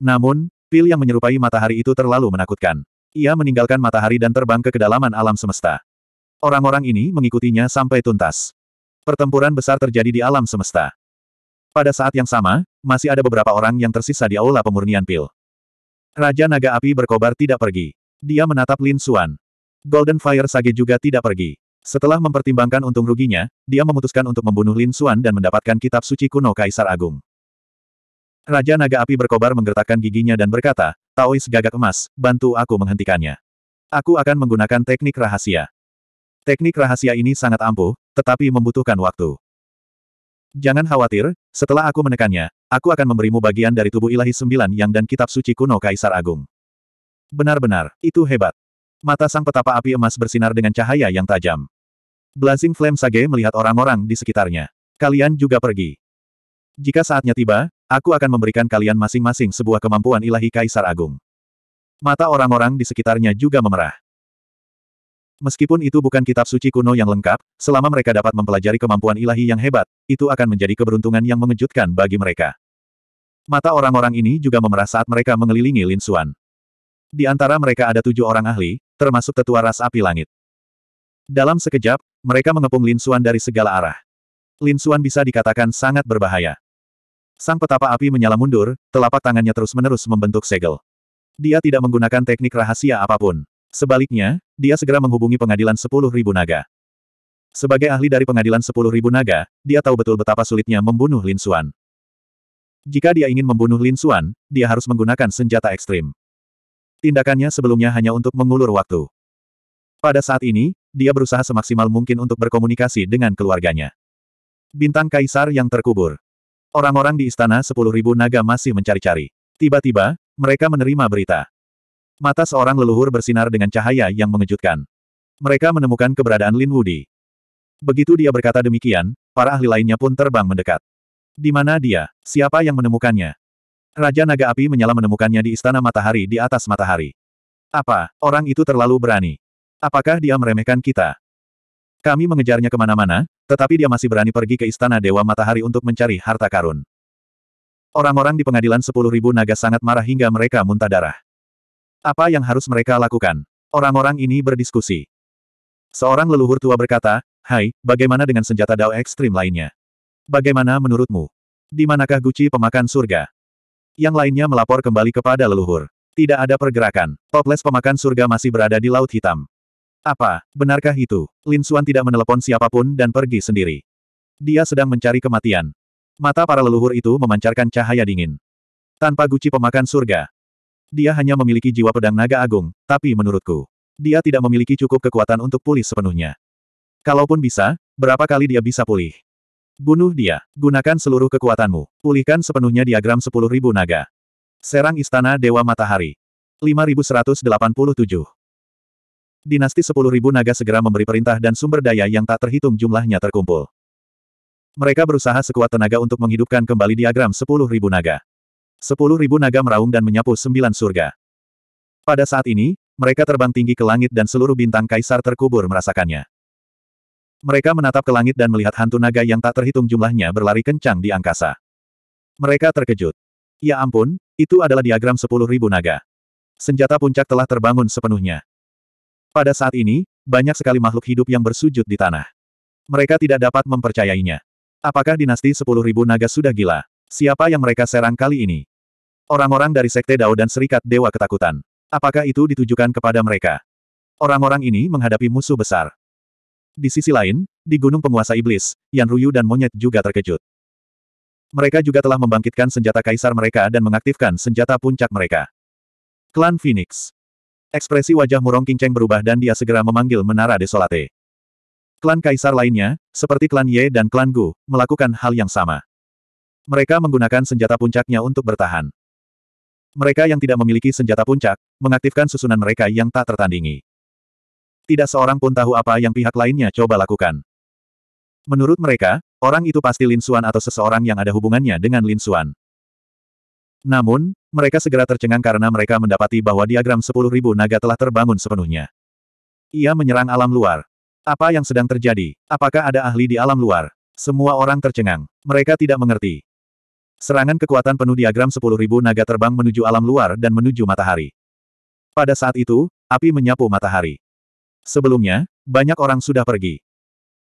[SPEAKER 1] Namun, pil yang menyerupai matahari itu terlalu menakutkan. Ia meninggalkan matahari dan terbang ke kedalaman alam semesta. Orang-orang ini mengikutinya sampai tuntas. Pertempuran besar terjadi di alam semesta. Pada saat yang sama, masih ada beberapa orang yang tersisa di aula pemurnian pil. Raja Naga Api berkobar tidak pergi. Dia menatap Lin Xuan. Golden Fire Sage juga tidak pergi. Setelah mempertimbangkan untung ruginya, dia memutuskan untuk membunuh Lin Xuan dan mendapatkan kitab suci kuno Kaisar Agung. Raja Naga Api berkobar menggertakkan giginya dan berkata, Taois gagak emas, bantu aku menghentikannya. Aku akan menggunakan teknik rahasia. Teknik rahasia ini sangat ampuh, tetapi membutuhkan waktu. Jangan khawatir, setelah aku menekannya, aku akan memberimu bagian dari tubuh ilahi sembilan yang dan kitab suci kuno Kaisar Agung. Benar-benar, itu hebat. Mata sang petapa api emas bersinar dengan cahaya yang tajam. Blazing Flame Sage melihat orang-orang di sekitarnya. Kalian juga pergi. Jika saatnya tiba, aku akan memberikan kalian masing-masing sebuah kemampuan ilahi Kaisar Agung. Mata orang-orang di sekitarnya juga memerah. Meskipun itu bukan kitab suci kuno yang lengkap, selama mereka dapat mempelajari kemampuan ilahi yang hebat, itu akan menjadi keberuntungan yang mengejutkan bagi mereka. Mata orang-orang ini juga memerah saat mereka mengelilingi Lin Xuan. Di antara mereka ada tujuh orang ahli, termasuk tetua ras api langit. Dalam sekejap, mereka mengepung Lin Xuan dari segala arah. Lin Xuan bisa dikatakan sangat berbahaya. Sang petapa api menyala mundur, telapak tangannya terus-menerus membentuk segel. Dia tidak menggunakan teknik rahasia apapun. Sebaliknya, dia segera menghubungi pengadilan sepuluh ribu naga. Sebagai ahli dari pengadilan sepuluh ribu naga, dia tahu betul betapa sulitnya membunuh Lin Xuan. Jika dia ingin membunuh Lin Xuan, dia harus menggunakan senjata ekstrim. Tindakannya sebelumnya hanya untuk mengulur waktu. Pada saat ini, dia berusaha semaksimal mungkin untuk berkomunikasi dengan keluarganya. Bintang Kaisar yang terkubur. Orang-orang di istana sepuluh ribu naga masih mencari-cari. Tiba-tiba, mereka menerima berita. Mata seorang leluhur bersinar dengan cahaya yang mengejutkan. Mereka menemukan keberadaan Lin Wudi. Begitu dia berkata demikian, para ahli lainnya pun terbang mendekat. Di mana dia? Siapa yang menemukannya? Raja Naga Api menyala menemukannya di Istana Matahari di atas matahari. Apa, orang itu terlalu berani? Apakah dia meremehkan kita? Kami mengejarnya kemana-mana, tetapi dia masih berani pergi ke Istana Dewa Matahari untuk mencari harta karun. Orang-orang di pengadilan sepuluh ribu naga sangat marah hingga mereka muntah darah. Apa yang harus mereka lakukan? Orang-orang ini berdiskusi. Seorang leluhur tua berkata, Hai, bagaimana dengan senjata Dao ekstrim lainnya? Bagaimana menurutmu? Di manakah Gucci pemakan surga? Yang lainnya melapor kembali kepada leluhur. Tidak ada pergerakan. Toples pemakan surga masih berada di Laut Hitam. Apa, benarkah itu? Lin Suan tidak menelepon siapapun dan pergi sendiri. Dia sedang mencari kematian. Mata para leluhur itu memancarkan cahaya dingin. Tanpa guci pemakan surga. Dia hanya memiliki jiwa pedang naga agung, tapi menurutku, dia tidak memiliki cukup kekuatan untuk pulih sepenuhnya. Kalaupun bisa, berapa kali dia bisa pulih? Bunuh dia, gunakan seluruh kekuatanmu, pulihkan sepenuhnya diagram 10.000 naga. Serang Istana Dewa Matahari. 5187 Dinasti 10.000 naga segera memberi perintah dan sumber daya yang tak terhitung jumlahnya terkumpul. Mereka berusaha sekuat tenaga untuk menghidupkan kembali diagram 10.000 naga. 10.000 naga meraung dan menyapu sembilan surga. Pada saat ini, mereka terbang tinggi ke langit dan seluruh bintang kaisar terkubur merasakannya. Mereka menatap ke langit dan melihat hantu naga yang tak terhitung jumlahnya berlari kencang di angkasa. Mereka terkejut. Ya ampun, itu adalah diagram 10.000 naga. Senjata puncak telah terbangun sepenuhnya. Pada saat ini, banyak sekali makhluk hidup yang bersujud di tanah. Mereka tidak dapat mempercayainya. Apakah dinasti 10.000 naga sudah gila? Siapa yang mereka serang kali ini? Orang-orang dari Sekte Dao dan Serikat Dewa Ketakutan. Apakah itu ditujukan kepada mereka? Orang-orang ini menghadapi musuh besar. Di sisi lain, di Gunung Penguasa Iblis, Yan Ruyu dan Monyet juga terkejut. Mereka juga telah membangkitkan senjata kaisar mereka dan mengaktifkan senjata puncak mereka. Klan Phoenix. Ekspresi wajah Murong Qingcheng berubah dan dia segera memanggil Menara Desolate. Klan kaisar lainnya, seperti klan Ye dan klan Gu, melakukan hal yang sama. Mereka menggunakan senjata puncaknya untuk bertahan. Mereka yang tidak memiliki senjata puncak, mengaktifkan susunan mereka yang tak tertandingi. Tidak seorang pun tahu apa yang pihak lainnya coba lakukan. Menurut mereka, orang itu pasti Lin Suan atau seseorang yang ada hubungannya dengan Lin Suan. Namun, mereka segera tercengang karena mereka mendapati bahwa diagram 10.000 naga telah terbangun sepenuhnya. Ia menyerang alam luar. Apa yang sedang terjadi? Apakah ada ahli di alam luar? Semua orang tercengang. Mereka tidak mengerti. Serangan kekuatan penuh diagram 10.000 naga terbang menuju alam luar dan menuju matahari. Pada saat itu, api menyapu matahari. Sebelumnya, banyak orang sudah pergi.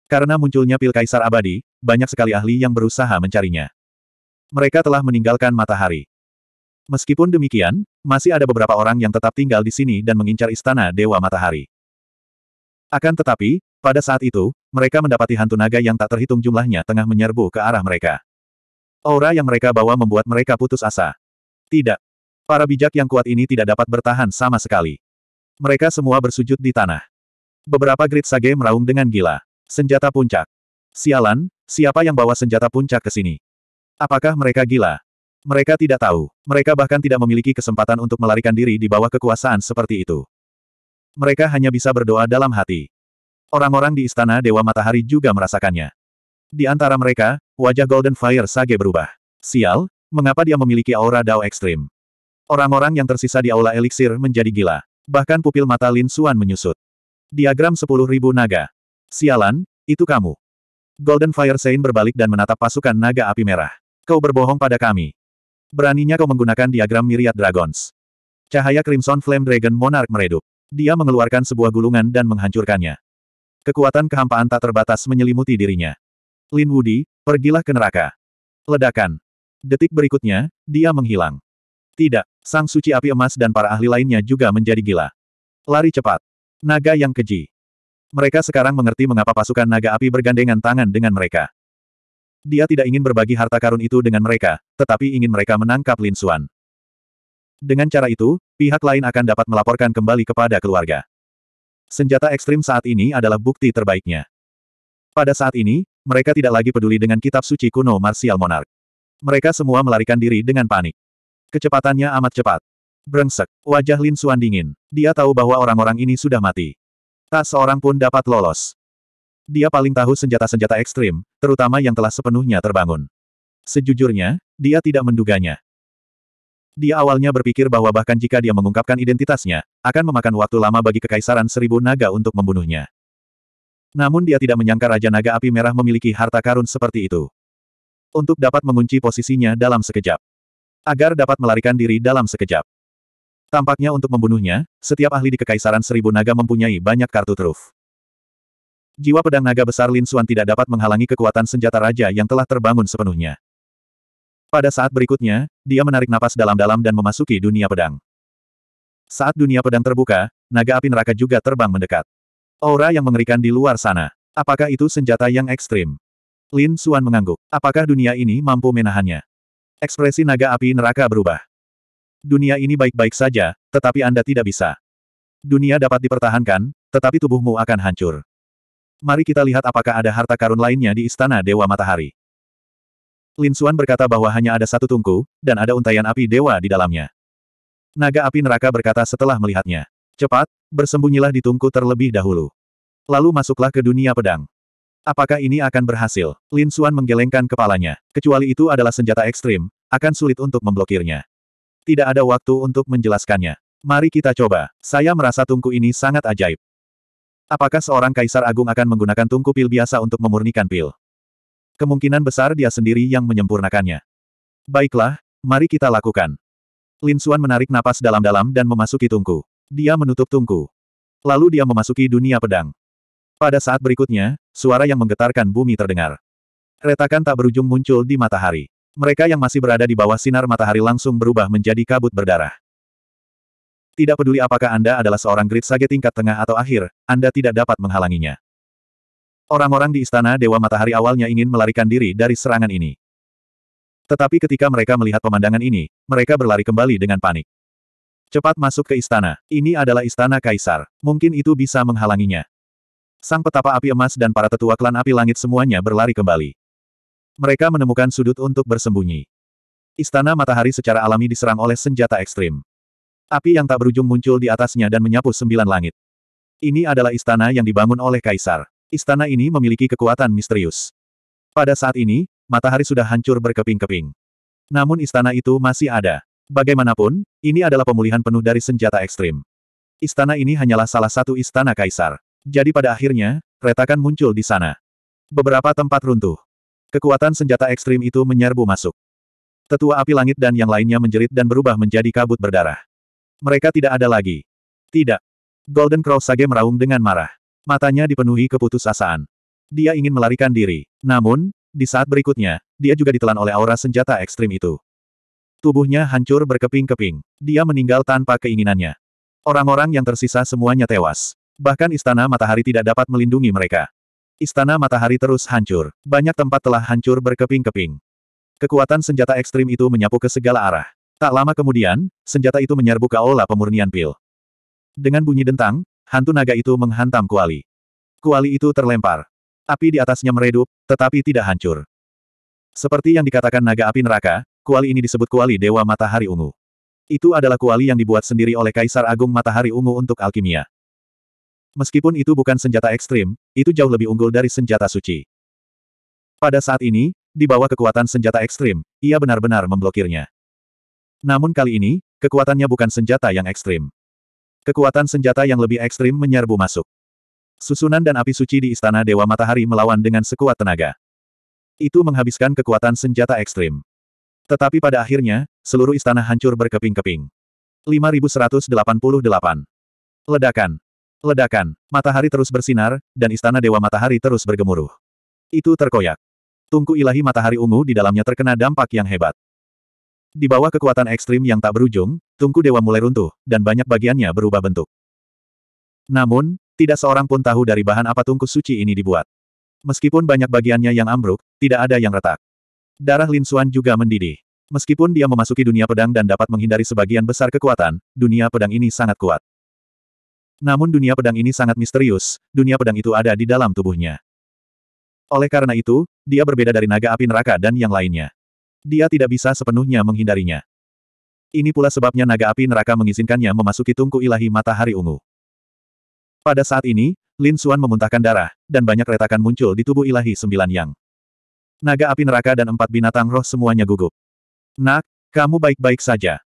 [SPEAKER 1] Karena munculnya pil kaisar abadi, banyak sekali ahli yang berusaha mencarinya. Mereka telah meninggalkan matahari. Meskipun demikian, masih ada beberapa orang yang tetap tinggal di sini dan mengincar istana Dewa Matahari. Akan tetapi, pada saat itu, mereka mendapati hantu naga yang tak terhitung jumlahnya tengah menyerbu ke arah mereka. Aura yang mereka bawa membuat mereka putus asa. Tidak. Para bijak yang kuat ini tidak dapat bertahan sama sekali. Mereka semua bersujud di tanah. Beberapa grit sage meraung dengan gila. Senjata puncak. Sialan, siapa yang bawa senjata puncak ke sini? Apakah mereka gila? Mereka tidak tahu. Mereka bahkan tidak memiliki kesempatan untuk melarikan diri di bawah kekuasaan seperti itu. Mereka hanya bisa berdoa dalam hati. Orang-orang di Istana Dewa Matahari juga merasakannya. Di antara mereka, wajah Golden Fire Sage berubah. Sial, mengapa dia memiliki aura Dao ekstrim? Orang-orang yang tersisa di Aula Elixir menjadi gila. Bahkan pupil mata Lin Suan menyusut. Diagram 10.000 naga. Sialan, itu kamu. Golden Fire Sein berbalik dan menatap pasukan naga api merah. Kau berbohong pada kami. Beraninya kau menggunakan diagram Myriad dragons. Cahaya Crimson Flame Dragon Monarch meredup. Dia mengeluarkan sebuah gulungan dan menghancurkannya. Kekuatan kehampaan tak terbatas menyelimuti dirinya. Lin Wudi, pergilah ke neraka. Ledakan. Detik berikutnya, dia menghilang. Tidak, sang suci api emas dan para ahli lainnya juga menjadi gila. Lari cepat. Naga yang keji. Mereka sekarang mengerti mengapa pasukan naga api bergandengan tangan dengan mereka. Dia tidak ingin berbagi harta karun itu dengan mereka, tetapi ingin mereka menangkap Lin Xuan. Dengan cara itu, pihak lain akan dapat melaporkan kembali kepada keluarga. Senjata ekstrim saat ini adalah bukti terbaiknya. Pada saat ini, mereka tidak lagi peduli dengan kitab suci kuno Martial Monarch. Mereka semua melarikan diri dengan panik. Kecepatannya amat cepat. Brengsek, wajah Lin Xuan dingin. Dia tahu bahwa orang-orang ini sudah mati. Tak seorang pun dapat lolos. Dia paling tahu senjata-senjata ekstrim, terutama yang telah sepenuhnya terbangun. Sejujurnya, dia tidak menduganya. Dia awalnya berpikir bahwa bahkan jika dia mengungkapkan identitasnya, akan memakan waktu lama bagi Kekaisaran Seribu Naga untuk membunuhnya. Namun dia tidak menyangka Raja Naga Api Merah memiliki harta karun seperti itu. Untuk dapat mengunci posisinya dalam sekejap. Agar dapat melarikan diri dalam sekejap. Tampaknya untuk membunuhnya, setiap ahli di Kekaisaran Seribu Naga mempunyai banyak kartu truf. Jiwa pedang naga besar Lin Xuan tidak dapat menghalangi kekuatan senjata raja yang telah terbangun sepenuhnya. Pada saat berikutnya, dia menarik napas dalam-dalam dan memasuki dunia pedang. Saat dunia pedang terbuka, naga api neraka juga terbang mendekat. Aura yang mengerikan di luar sana. Apakah itu senjata yang ekstrim? Lin Xuan mengangguk. Apakah dunia ini mampu menahannya? Ekspresi naga api neraka berubah. Dunia ini baik-baik saja, tetapi Anda tidak bisa. Dunia dapat dipertahankan, tetapi tubuhmu akan hancur. Mari kita lihat apakah ada harta karun lainnya di Istana Dewa Matahari. Lin Xuan berkata bahwa hanya ada satu tungku, dan ada untayan api dewa di dalamnya. Naga api neraka berkata setelah melihatnya. Cepat, bersembunyilah di tungku terlebih dahulu. Lalu masuklah ke dunia pedang. Apakah ini akan berhasil? Lin Xuan menggelengkan kepalanya. Kecuali itu adalah senjata ekstrim, akan sulit untuk memblokirnya. Tidak ada waktu untuk menjelaskannya. Mari kita coba. Saya merasa tungku ini sangat ajaib. Apakah seorang kaisar agung akan menggunakan tungku pil biasa untuk memurnikan pil? Kemungkinan besar dia sendiri yang menyempurnakannya. Baiklah, mari kita lakukan. Lin Xuan menarik napas dalam-dalam dan memasuki tungku. Dia menutup tungku. Lalu dia memasuki dunia pedang. Pada saat berikutnya, suara yang menggetarkan bumi terdengar. Retakan tak berujung muncul di matahari. Mereka yang masih berada di bawah sinar matahari langsung berubah menjadi kabut berdarah. Tidak peduli apakah Anda adalah seorang grit sage tingkat tengah atau akhir, Anda tidak dapat menghalanginya. Orang-orang di Istana Dewa Matahari awalnya ingin melarikan diri dari serangan ini. Tetapi ketika mereka melihat pemandangan ini, mereka berlari kembali dengan panik. Cepat masuk ke istana. Ini adalah istana kaisar. Mungkin itu bisa menghalanginya. Sang petapa api emas dan para tetua klan api langit semuanya berlari kembali. Mereka menemukan sudut untuk bersembunyi. Istana matahari secara alami diserang oleh senjata ekstrim. Api yang tak berujung muncul di atasnya dan menyapu sembilan langit. Ini adalah istana yang dibangun oleh Kaisar. Istana ini memiliki kekuatan misterius. Pada saat ini, matahari sudah hancur berkeping-keping. Namun istana itu masih ada. Bagaimanapun, ini adalah pemulihan penuh dari senjata ekstrim. Istana ini hanyalah salah satu istana Kaisar. Jadi pada akhirnya, retakan muncul di sana. Beberapa tempat runtuh. Kekuatan senjata ekstrim itu menyerbu masuk. Tetua api langit dan yang lainnya menjerit dan berubah menjadi kabut berdarah. Mereka tidak ada lagi. Tidak. Golden Crow Sage meraung dengan marah. Matanya dipenuhi keputusasaan. Dia ingin melarikan diri. Namun, di saat berikutnya, dia juga ditelan oleh aura senjata ekstrim itu. Tubuhnya hancur berkeping-keping. Dia meninggal tanpa keinginannya. Orang-orang yang tersisa semuanya tewas. Bahkan istana matahari tidak dapat melindungi mereka. Istana matahari terus hancur. Banyak tempat telah hancur berkeping-keping. Kekuatan senjata ekstrim itu menyapu ke segala arah. Tak lama kemudian, senjata itu menyerbu ke aula pemurnian pil. Dengan bunyi dentang, hantu naga itu menghantam kuali. Kuali itu terlempar. Api di atasnya meredup, tetapi tidak hancur. Seperti yang dikatakan naga api neraka, kuali ini disebut kuali Dewa Matahari Ungu. Itu adalah kuali yang dibuat sendiri oleh Kaisar Agung Matahari Ungu untuk alkimia. Meskipun itu bukan senjata ekstrim, itu jauh lebih unggul dari senjata suci. Pada saat ini, di bawah kekuatan senjata ekstrim, ia benar-benar memblokirnya. Namun kali ini, kekuatannya bukan senjata yang ekstrim. Kekuatan senjata yang lebih ekstrim menyerbu masuk. Susunan dan api suci di Istana Dewa Matahari melawan dengan sekuat tenaga. Itu menghabiskan kekuatan senjata ekstrim. Tetapi pada akhirnya, seluruh istana hancur berkeping-keping. 5188. Ledakan. Ledakan. Matahari terus bersinar, dan istana Dewa Matahari terus bergemuruh. Itu terkoyak. Tungku ilahi matahari ungu di dalamnya terkena dampak yang hebat. Di bawah kekuatan ekstrim yang tak berujung, tungku dewa mulai runtuh, dan banyak bagiannya berubah bentuk. Namun, tidak seorang pun tahu dari bahan apa tungku suci ini dibuat. Meskipun banyak bagiannya yang ambruk, tidak ada yang retak. Darah Lin Xuan juga mendidih. Meskipun dia memasuki dunia pedang dan dapat menghindari sebagian besar kekuatan, dunia pedang ini sangat kuat. Namun dunia pedang ini sangat misterius, dunia pedang itu ada di dalam tubuhnya. Oleh karena itu, dia berbeda dari naga api neraka dan yang lainnya. Dia tidak bisa sepenuhnya menghindarinya. Ini pula sebabnya naga api neraka mengizinkannya memasuki tungku ilahi matahari ungu. Pada saat ini, Lin Xuan memuntahkan darah, dan banyak retakan muncul di tubuh ilahi sembilan yang. Naga api neraka dan empat binatang roh semuanya gugup. Nak, kamu baik-baik saja.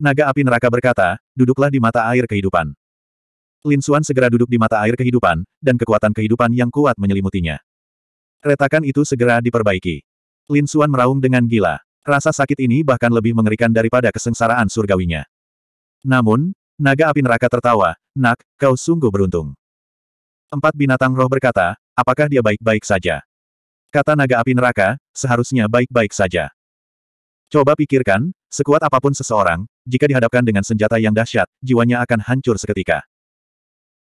[SPEAKER 1] Naga api neraka berkata, duduklah di mata air kehidupan. Lin Xuan segera duduk di mata air kehidupan, dan kekuatan kehidupan yang kuat menyelimutinya. Retakan itu segera diperbaiki. Lin Suan meraung dengan gila. Rasa sakit ini bahkan lebih mengerikan daripada kesengsaraan surgawinya. Namun, naga api neraka tertawa, Nak, kau sungguh beruntung. Empat binatang roh berkata, apakah dia baik-baik saja? Kata naga api neraka, seharusnya baik-baik saja. Coba pikirkan, sekuat apapun seseorang, jika dihadapkan dengan senjata yang dahsyat, jiwanya akan hancur seketika.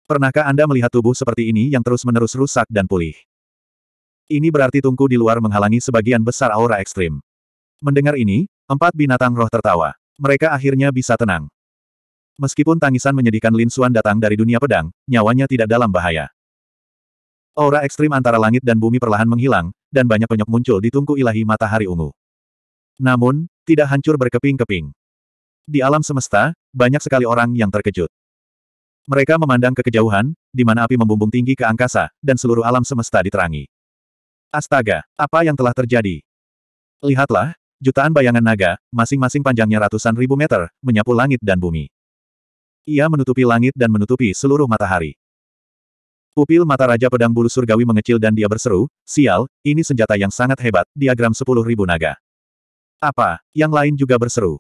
[SPEAKER 1] Pernahkah Anda melihat tubuh seperti ini yang terus-menerus rusak dan pulih? Ini berarti tungku di luar menghalangi sebagian besar aura ekstrim. Mendengar ini, empat binatang roh tertawa. Mereka akhirnya bisa tenang. Meskipun tangisan menyedihkan Lin Xuan datang dari dunia pedang, nyawanya tidak dalam bahaya. Aura ekstrim antara langit dan bumi perlahan menghilang, dan banyak penyok muncul di tungku ilahi matahari ungu. Namun, tidak hancur berkeping-keping. Di alam semesta, banyak sekali orang yang terkejut. Mereka memandang ke kejauhan, di mana api membumbung tinggi ke angkasa, dan seluruh alam semesta diterangi. Astaga, apa yang telah terjadi? Lihatlah, jutaan bayangan naga, masing-masing panjangnya ratusan ribu meter, menyapu langit dan bumi. Ia menutupi langit dan menutupi seluruh matahari. Pupil mata Raja Pedang Bulu Surgawi mengecil dan dia berseru, sial, ini senjata yang sangat hebat, diagram sepuluh ribu naga. Apa, yang lain juga berseru.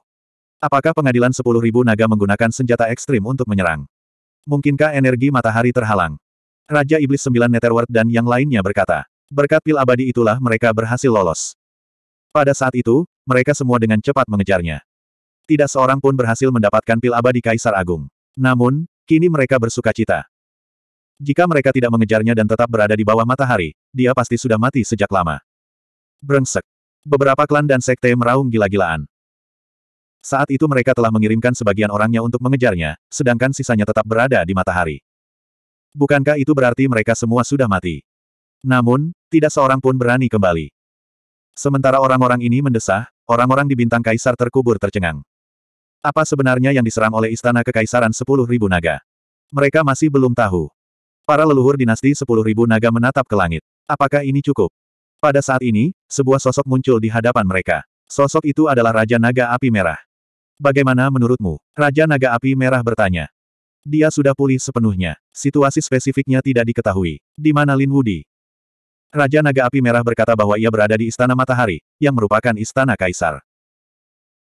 [SPEAKER 1] Apakah pengadilan sepuluh ribu naga menggunakan senjata ekstrim untuk menyerang? Mungkinkah energi matahari terhalang? Raja Iblis Sembilan Netherworld dan yang lainnya berkata. Berkat pil abadi itulah mereka berhasil lolos. Pada saat itu, mereka semua dengan cepat mengejarnya. Tidak seorang pun berhasil mendapatkan pil abadi Kaisar Agung. Namun, kini mereka bersuka cita. Jika mereka tidak mengejarnya dan tetap berada di bawah matahari, dia pasti sudah mati sejak lama. Brengsek. Beberapa klan dan sekte meraung gila-gilaan. Saat itu mereka telah mengirimkan sebagian orangnya untuk mengejarnya, sedangkan sisanya tetap berada di matahari. Bukankah itu berarti mereka semua sudah mati? Namun, tidak seorang pun berani kembali. Sementara orang-orang ini mendesah, orang-orang di bintang kaisar terkubur tercengang. Apa sebenarnya yang diserang oleh istana kekaisaran sepuluh ribu naga? Mereka masih belum tahu. Para leluhur dinasti sepuluh ribu naga menatap ke langit. Apakah ini cukup? Pada saat ini, sebuah sosok muncul di hadapan mereka. Sosok itu adalah Raja Naga Api Merah. Bagaimana menurutmu? Raja Naga Api Merah bertanya. Dia sudah pulih sepenuhnya. Situasi spesifiknya tidak diketahui. Di mana Lin Wudi? Raja Naga Api Merah berkata bahwa ia berada di Istana Matahari, yang merupakan Istana Kaisar.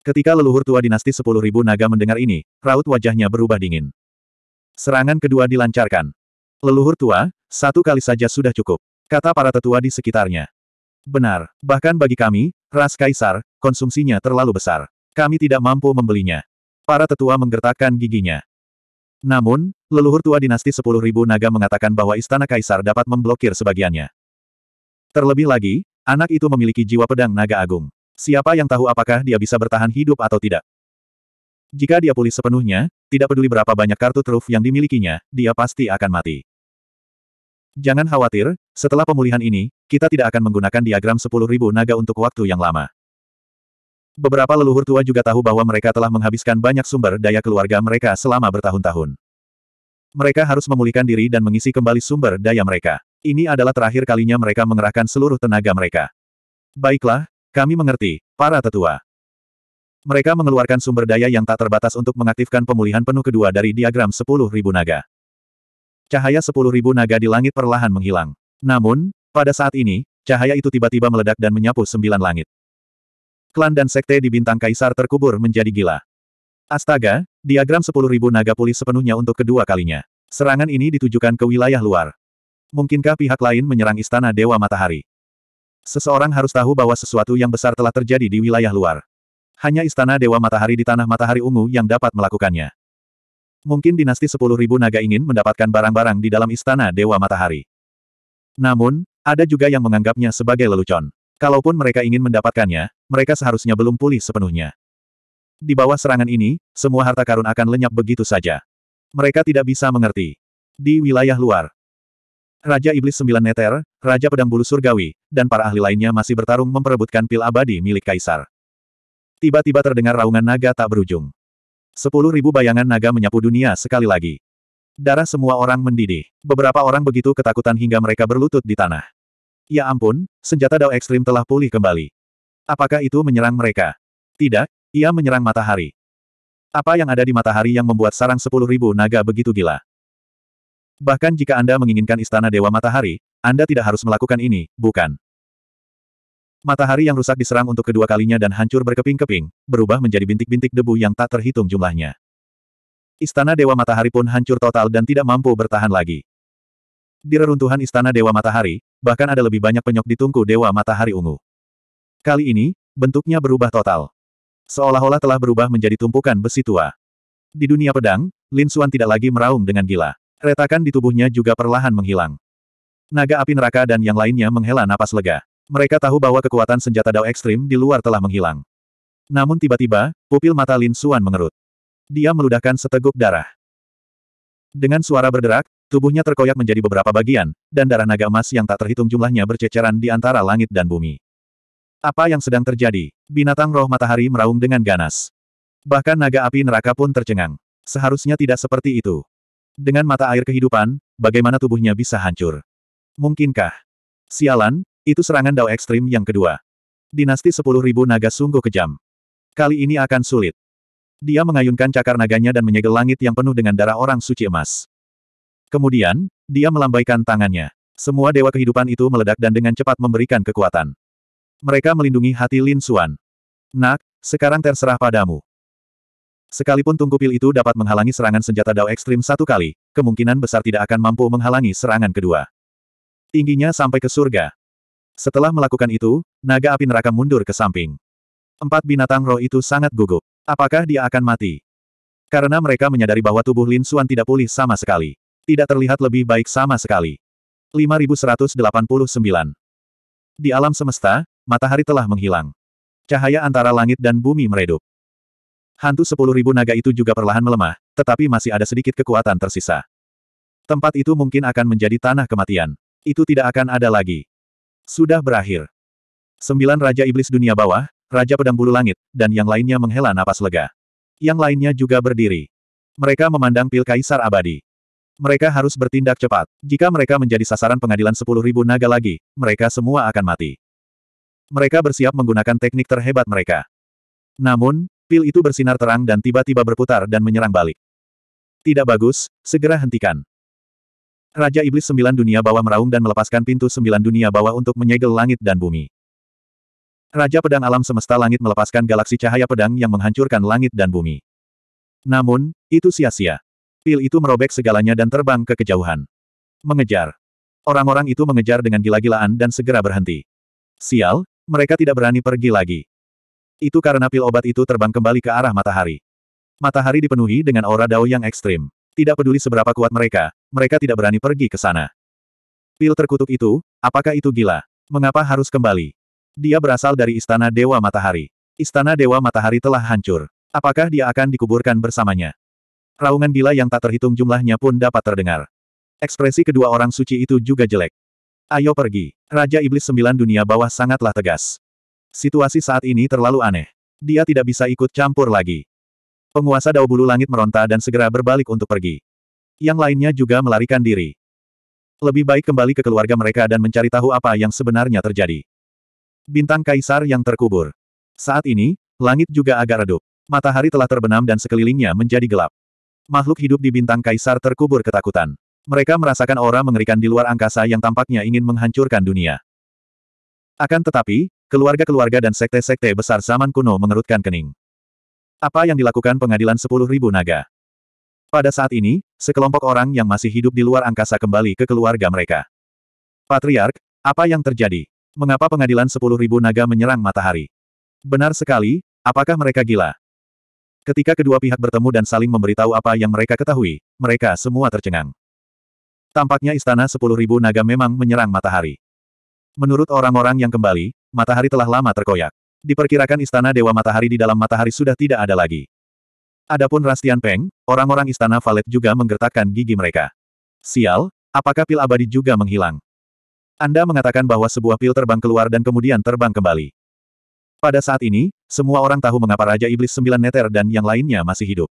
[SPEAKER 1] Ketika leluhur tua dinasti 10.000 naga mendengar ini, raut wajahnya berubah dingin. Serangan kedua dilancarkan. Leluhur tua, satu kali saja sudah cukup, kata para tetua di sekitarnya. Benar, bahkan bagi kami, ras kaisar, konsumsinya terlalu besar. Kami tidak mampu membelinya. Para tetua menggertakkan giginya. Namun, leluhur tua dinasti 10.000 naga mengatakan bahwa istana kaisar dapat memblokir sebagiannya. Terlebih lagi, anak itu memiliki jiwa pedang naga agung. Siapa yang tahu apakah dia bisa bertahan hidup atau tidak? Jika dia pulih sepenuhnya, tidak peduli berapa banyak kartu truf yang dimilikinya, dia pasti akan mati. Jangan khawatir, setelah pemulihan ini, kita tidak akan menggunakan diagram 10.000 naga untuk waktu yang lama. Beberapa leluhur tua juga tahu bahwa mereka telah menghabiskan banyak sumber daya keluarga mereka selama bertahun-tahun. Mereka harus memulihkan diri dan mengisi kembali sumber daya mereka. Ini adalah terakhir kalinya mereka mengerahkan seluruh tenaga mereka. Baiklah, kami mengerti, para tetua. Mereka mengeluarkan sumber daya yang tak terbatas untuk mengaktifkan pemulihan penuh kedua dari diagram 10.000 naga. Cahaya 10.000 naga di langit perlahan menghilang. Namun, pada saat ini, cahaya itu tiba-tiba meledak dan menyapu sembilan langit. Klan dan sekte di bintang kaisar terkubur menjadi gila. Astaga, diagram 10.000 naga pulih sepenuhnya untuk kedua kalinya. Serangan ini ditujukan ke wilayah luar. Mungkinkah pihak lain menyerang Istana Dewa Matahari? Seseorang harus tahu bahwa sesuatu yang besar telah terjadi di wilayah luar. Hanya Istana Dewa Matahari di Tanah Matahari Ungu yang dapat melakukannya. Mungkin dinasti 10.000 naga ingin mendapatkan barang-barang di dalam Istana Dewa Matahari. Namun, ada juga yang menganggapnya sebagai lelucon. Kalaupun mereka ingin mendapatkannya, mereka seharusnya belum pulih sepenuhnya. Di bawah serangan ini, semua harta karun akan lenyap begitu saja. Mereka tidak bisa mengerti. Di wilayah luar, Raja Iblis Sembilan Neter, Raja Pedang Bulu Surgawi, dan para ahli lainnya masih bertarung memperebutkan pil abadi milik Kaisar. Tiba-tiba terdengar raungan naga tak berujung. Sepuluh ribu bayangan naga menyapu dunia sekali lagi. Darah semua orang mendidih. Beberapa orang begitu ketakutan hingga mereka berlutut di tanah. Ya ampun, senjata Dao Ekstrim telah pulih kembali. Apakah itu menyerang mereka? Tidak, ia menyerang matahari. Apa yang ada di matahari yang membuat sarang sepuluh ribu naga begitu gila? Bahkan jika Anda menginginkan istana Dewa Matahari, Anda tidak harus melakukan ini, bukan? Matahari yang rusak diserang untuk kedua kalinya dan hancur berkeping-keping, berubah menjadi bintik-bintik debu yang tak terhitung jumlahnya. Istana Dewa Matahari pun hancur total dan tidak mampu bertahan lagi. Di reruntuhan Istana Dewa Matahari, bahkan ada lebih banyak penyok di tungku Dewa Matahari Ungu. Kali ini, bentuknya berubah total. Seolah-olah telah berubah menjadi tumpukan besi tua. Di dunia pedang, Lin Xuan tidak lagi meraung dengan gila. Retakan di tubuhnya juga perlahan menghilang. Naga api neraka dan yang lainnya menghela napas lega. Mereka tahu bahwa kekuatan senjata Dao ekstrim di luar telah menghilang. Namun tiba-tiba, pupil mata Lin Suan mengerut. Dia meludahkan seteguk darah. Dengan suara berderak, tubuhnya terkoyak menjadi beberapa bagian, dan darah naga emas yang tak terhitung jumlahnya berceceran di antara langit dan bumi. Apa yang sedang terjadi? Binatang roh matahari meraung dengan ganas. Bahkan naga api neraka pun tercengang. Seharusnya tidak seperti itu. Dengan mata air kehidupan, bagaimana tubuhnya bisa hancur? Mungkinkah? Sialan, itu serangan Dao ekstrim yang kedua. Dinasti 10.000 naga sungguh kejam. Kali ini akan sulit. Dia mengayunkan cakar naganya dan menyegel langit yang penuh dengan darah orang suci emas. Kemudian, dia melambaikan tangannya. Semua dewa kehidupan itu meledak dan dengan cepat memberikan kekuatan. Mereka melindungi hati Lin Suan. Nak, sekarang terserah padamu. Sekalipun tungku pil itu dapat menghalangi serangan senjata Dao Ekstrim satu kali, kemungkinan besar tidak akan mampu menghalangi serangan kedua. Tingginya sampai ke surga. Setelah melakukan itu, naga api neraka mundur ke samping. Empat binatang roh itu sangat gugup. Apakah dia akan mati? Karena mereka menyadari bahwa tubuh Lin Xuan tidak pulih sama sekali. Tidak terlihat lebih baik sama sekali. 5189 Di alam semesta, matahari telah menghilang. Cahaya antara langit dan bumi meredup. Hantu sepuluh ribu naga itu juga perlahan melemah, tetapi masih ada sedikit kekuatan tersisa. Tempat itu mungkin akan menjadi tanah kematian. Itu tidak akan ada lagi. Sudah berakhir. Sembilan Raja Iblis Dunia Bawah, Raja Pedang Bulu Langit, dan yang lainnya menghela napas lega. Yang lainnya juga berdiri. Mereka memandang pil kaisar abadi. Mereka harus bertindak cepat. Jika mereka menjadi sasaran pengadilan sepuluh ribu naga lagi, mereka semua akan mati. Mereka bersiap menggunakan teknik terhebat mereka. Namun, Pil itu bersinar terang dan tiba-tiba berputar dan menyerang balik. Tidak bagus, segera hentikan. Raja Iblis Sembilan Dunia Bawah meraung dan melepaskan pintu Sembilan Dunia Bawah untuk menyegel langit dan bumi. Raja Pedang Alam Semesta Langit melepaskan galaksi cahaya pedang yang menghancurkan langit dan bumi. Namun, itu sia-sia. Pil itu merobek segalanya dan terbang ke kejauhan. Mengejar. Orang-orang itu mengejar dengan gila-gilaan dan segera berhenti. Sial, mereka tidak berani pergi lagi. Itu karena pil obat itu terbang kembali ke arah matahari. Matahari dipenuhi dengan aura dao yang ekstrim. Tidak peduli seberapa kuat mereka, mereka tidak berani pergi ke sana. Pil terkutuk itu, apakah itu gila? Mengapa harus kembali? Dia berasal dari Istana Dewa Matahari. Istana Dewa Matahari telah hancur. Apakah dia akan dikuburkan bersamanya? Raungan gila yang tak terhitung jumlahnya pun dapat terdengar. Ekspresi kedua orang suci itu juga jelek. Ayo pergi. Raja Iblis Sembilan Dunia Bawah sangatlah tegas. Situasi saat ini terlalu aneh. Dia tidak bisa ikut campur lagi. Penguasa Dao Langit meronta dan segera berbalik untuk pergi. Yang lainnya juga melarikan diri. Lebih baik kembali ke keluarga mereka dan mencari tahu apa yang sebenarnya terjadi. Bintang kaisar yang terkubur. Saat ini, langit juga agak redup. Matahari telah terbenam dan sekelilingnya menjadi gelap. Makhluk hidup di bintang kaisar terkubur ketakutan. Mereka merasakan aura mengerikan di luar angkasa yang tampaknya ingin menghancurkan dunia. Akan tetapi, Keluarga-keluarga dan sekte-sekte besar zaman kuno mengerutkan kening. Apa yang dilakukan pengadilan 10.000 naga? Pada saat ini, sekelompok orang yang masih hidup di luar angkasa kembali ke keluarga mereka. Patriark, apa yang terjadi? Mengapa pengadilan 10.000 naga menyerang matahari? Benar sekali, apakah mereka gila? Ketika kedua pihak bertemu dan saling memberitahu apa yang mereka ketahui, mereka semua tercengang. Tampaknya istana 10.000 naga memang menyerang matahari. Menurut orang-orang yang kembali, matahari telah lama terkoyak. Diperkirakan istana Dewa Matahari di dalam matahari sudah tidak ada lagi. Adapun Rastian Peng, orang-orang istana Valet juga menggertakkan gigi mereka. Sial, apakah pil abadi juga menghilang? Anda mengatakan bahwa sebuah pil terbang keluar dan kemudian terbang kembali. Pada saat ini, semua orang tahu mengapa Raja Iblis Sembilan Neter dan yang lainnya masih hidup.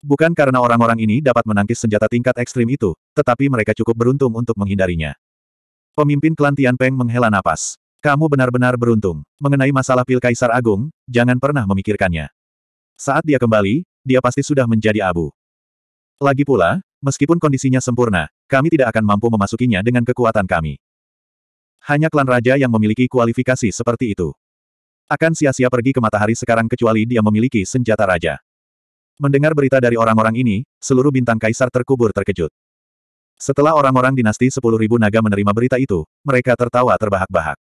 [SPEAKER 1] Bukan karena orang-orang ini dapat menangkis senjata tingkat ekstrim itu, tetapi mereka cukup beruntung untuk menghindarinya. Pemimpin klan Tian Peng menghela napas. Kamu benar-benar beruntung. Mengenai masalah pil Kaisar Agung, jangan pernah memikirkannya. Saat dia kembali, dia pasti sudah menjadi abu. Lagi pula, meskipun kondisinya sempurna, kami tidak akan mampu memasukinya dengan kekuatan kami. Hanya klan raja yang memiliki kualifikasi seperti itu. Akan sia-sia pergi ke matahari sekarang kecuali dia memiliki senjata raja. Mendengar berita dari orang-orang ini, seluruh bintang kaisar terkubur terkejut. Setelah orang-orang dinasti 10.000 naga menerima berita itu, mereka tertawa terbahak-bahak.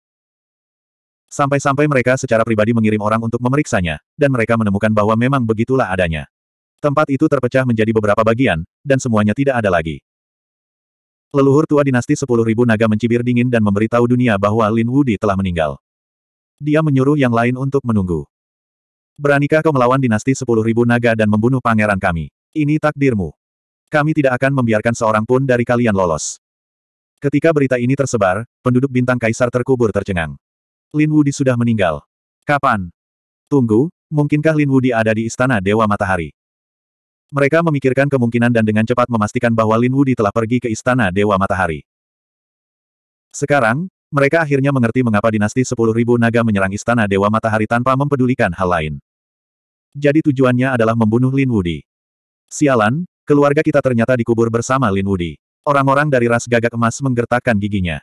[SPEAKER 1] Sampai-sampai mereka secara pribadi mengirim orang untuk memeriksanya, dan mereka menemukan bahwa memang begitulah adanya. Tempat itu terpecah menjadi beberapa bagian, dan semuanya tidak ada lagi. Leluhur tua dinasti 10.000 naga mencibir dingin dan memberitahu dunia bahwa Lin Wudi telah meninggal. Dia menyuruh yang lain untuk menunggu. Beranikah kau melawan dinasti 10.000 naga dan membunuh pangeran kami? Ini takdirmu. Kami tidak akan membiarkan seorang pun dari kalian lolos. Ketika berita ini tersebar, penduduk bintang kaisar terkubur tercengang. Lin Wudi sudah meninggal. Kapan? Tunggu, mungkinkah Lin Wudi ada di Istana Dewa Matahari? Mereka memikirkan kemungkinan dan dengan cepat memastikan bahwa Lin Wudi telah pergi ke Istana Dewa Matahari. Sekarang, mereka akhirnya mengerti mengapa dinasti 10.000 naga menyerang Istana Dewa Matahari tanpa mempedulikan hal lain. Jadi tujuannya adalah membunuh Lin Wudi. Sialan, keluarga kita ternyata dikubur bersama Lin Wudi. Orang-orang dari ras gagak emas menggertakkan giginya.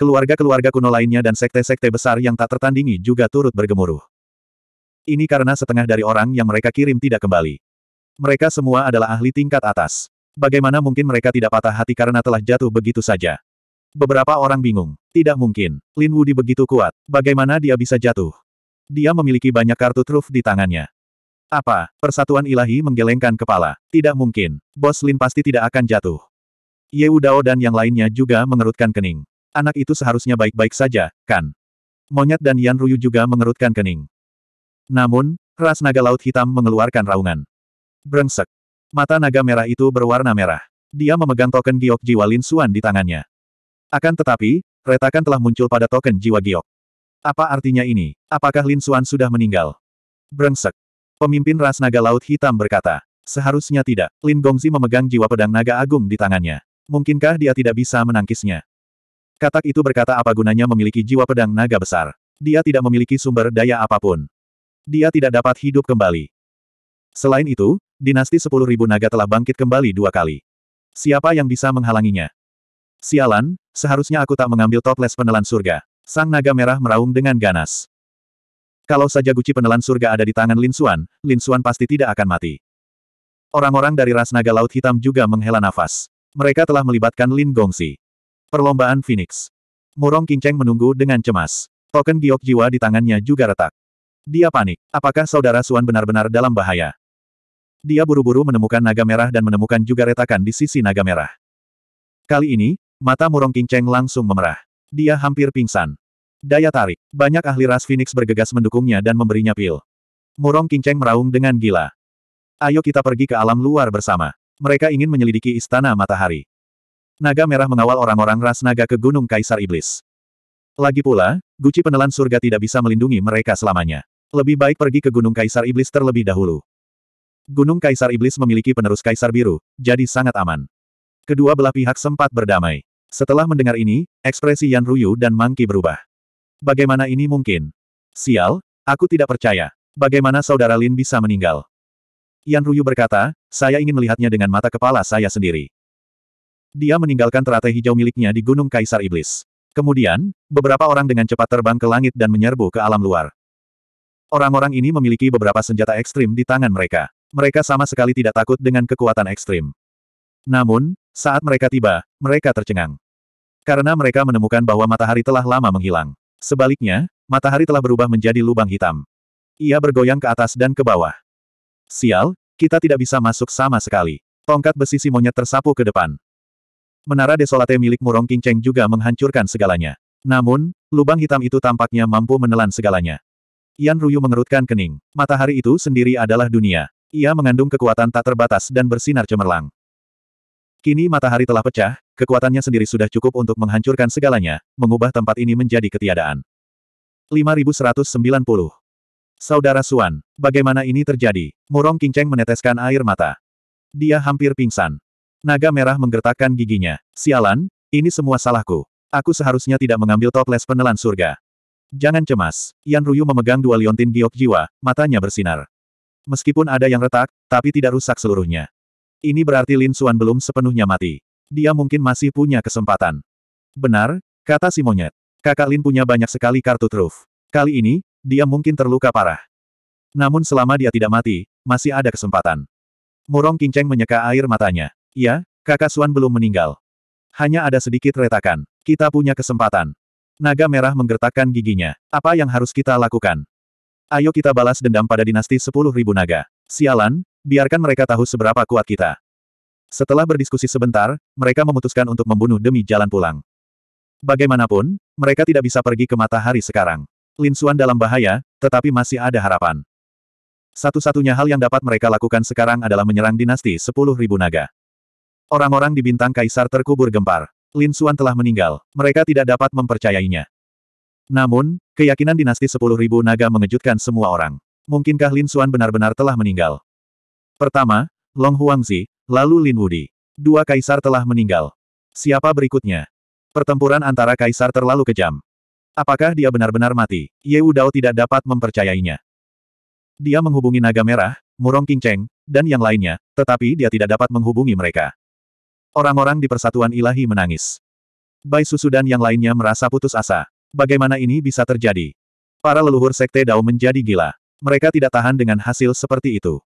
[SPEAKER 1] Keluarga-keluarga kuno lainnya dan sekte-sekte besar yang tak tertandingi juga turut bergemuruh. Ini karena setengah dari orang yang mereka kirim tidak kembali. Mereka semua adalah ahli tingkat atas. Bagaimana mungkin mereka tidak patah hati karena telah jatuh begitu saja? Beberapa orang bingung. Tidak mungkin. Lin Wudi begitu kuat. Bagaimana dia bisa jatuh? Dia memiliki banyak kartu truf di tangannya. Apa? Persatuan ilahi menggelengkan kepala. Tidak mungkin. Bos Lin pasti tidak akan jatuh. Ye Udao dan yang lainnya juga mengerutkan kening. Anak itu seharusnya baik-baik saja, kan? Monyet dan Yan Ruyu juga mengerutkan kening. Namun, ras naga laut hitam mengeluarkan raungan. Brengsek. Mata naga merah itu berwarna merah. Dia memegang token giok jiwa Lin Suan di tangannya. Akan tetapi, retakan telah muncul pada token jiwa giok. Apa artinya ini? Apakah Lin Suan sudah meninggal? Brengsek. Pemimpin ras naga laut hitam berkata. Seharusnya tidak. Lin Gongzi memegang jiwa pedang naga agung di tangannya. Mungkinkah dia tidak bisa menangkisnya? Katak itu berkata apa gunanya memiliki jiwa pedang naga besar. Dia tidak memiliki sumber daya apapun. Dia tidak dapat hidup kembali. Selain itu, dinasti sepuluh ribu naga telah bangkit kembali dua kali. Siapa yang bisa menghalanginya? Sialan, seharusnya aku tak mengambil toples penelan surga. Sang naga merah meraung dengan ganas. Kalau saja guci penelan surga ada di tangan Lin Lin Xuan pasti tidak akan mati. Orang-orang dari ras naga laut hitam juga menghela nafas. Mereka telah melibatkan Lin Gongsi. Perlombaan Phoenix. Murong Kinceng menunggu dengan cemas. Token giok jiwa di tangannya juga retak. Dia panik. Apakah saudara Suan benar-benar dalam bahaya? Dia buru-buru menemukan naga merah dan menemukan juga retakan di sisi naga merah. Kali ini, mata Murong Kinceng langsung memerah. Dia hampir pingsan. Daya tarik. Banyak ahli ras Phoenix bergegas mendukungnya dan memberinya pil. Murong Kinceng meraung dengan gila. Ayo kita pergi ke alam luar bersama. Mereka ingin menyelidiki Istana Matahari. Naga merah mengawal orang-orang ras naga ke Gunung Kaisar Iblis. Lagi pula, guci penelan surga tidak bisa melindungi mereka selamanya. Lebih baik pergi ke Gunung Kaisar Iblis terlebih dahulu. Gunung Kaisar Iblis memiliki penerus Kaisar Biru, jadi sangat aman. Kedua belah pihak sempat berdamai. Setelah mendengar ini, ekspresi Yan Ruyu dan Mangki berubah. Bagaimana ini mungkin? Sial, aku tidak percaya. Bagaimana saudara Lin bisa meninggal? Yan Ruyu berkata, saya ingin melihatnya dengan mata kepala saya sendiri. Dia meninggalkan teratai hijau miliknya di Gunung Kaisar Iblis. Kemudian, beberapa orang dengan cepat terbang ke langit dan menyerbu ke alam luar. Orang-orang ini memiliki beberapa senjata ekstrim di tangan mereka. Mereka sama sekali tidak takut dengan kekuatan ekstrim. Namun, saat mereka tiba, mereka tercengang. Karena mereka menemukan bahwa matahari telah lama menghilang. Sebaliknya, matahari telah berubah menjadi lubang hitam. Ia bergoyang ke atas dan ke bawah. Sial, kita tidak bisa masuk sama sekali. Tongkat besi si monyet tersapu ke depan. Menara desolate milik Murong King juga menghancurkan segalanya. Namun, lubang hitam itu tampaknya mampu menelan segalanya. Yan Ruyu mengerutkan kening. Matahari itu sendiri adalah dunia. Ia mengandung kekuatan tak terbatas dan bersinar cemerlang. Kini matahari telah pecah, kekuatannya sendiri sudah cukup untuk menghancurkan segalanya, mengubah tempat ini menjadi ketiadaan. 5190. Saudara Suan, bagaimana ini terjadi? Murong King meneteskan air mata. Dia hampir pingsan. Naga merah menggertakkan giginya. Sialan, ini semua salahku. Aku seharusnya tidak mengambil toples penelan surga. Jangan cemas. Yan Ruyu memegang dua liontin giok jiwa, matanya bersinar. Meskipun ada yang retak, tapi tidak rusak seluruhnya. Ini berarti Lin Suan belum sepenuhnya mati. Dia mungkin masih punya kesempatan. Benar, kata si monyet. Kakak Lin punya banyak sekali kartu truf. Kali ini, dia mungkin terluka parah. Namun selama dia tidak mati, masih ada kesempatan. Murong Kinceng menyeka air matanya. Ya, kakak Suan belum meninggal. Hanya ada sedikit retakan. Kita punya kesempatan. Naga merah menggertakkan giginya. Apa yang harus kita lakukan? Ayo kita balas dendam pada dinasti sepuluh ribu naga. Sialan, biarkan mereka tahu seberapa kuat kita. Setelah berdiskusi sebentar, mereka memutuskan untuk membunuh demi jalan pulang. Bagaimanapun, mereka tidak bisa pergi ke matahari sekarang. Lin Suan dalam bahaya, tetapi masih ada harapan. Satu-satunya hal yang dapat mereka lakukan sekarang adalah menyerang dinasti sepuluh ribu naga. Orang-orang di bintang kaisar terkubur gempar. Lin Xuan telah meninggal, mereka tidak dapat mempercayainya. Namun, keyakinan dinasti sepuluh ribu naga mengejutkan semua orang. Mungkinkah Lin Xuan benar-benar telah meninggal? Pertama, Long Huangzi, lalu Lin Wudi. Dua kaisar telah meninggal. Siapa berikutnya? Pertempuran antara kaisar terlalu kejam. Apakah dia benar-benar mati? Ye Dao tidak dapat mempercayainya. Dia menghubungi Naga Merah, Murong King dan yang lainnya, tetapi dia tidak dapat menghubungi mereka. Orang-orang di persatuan ilahi menangis. Bai Susu dan yang lainnya merasa putus asa. Bagaimana ini bisa terjadi? Para leluhur sekte Dao menjadi gila. Mereka tidak tahan dengan hasil seperti itu.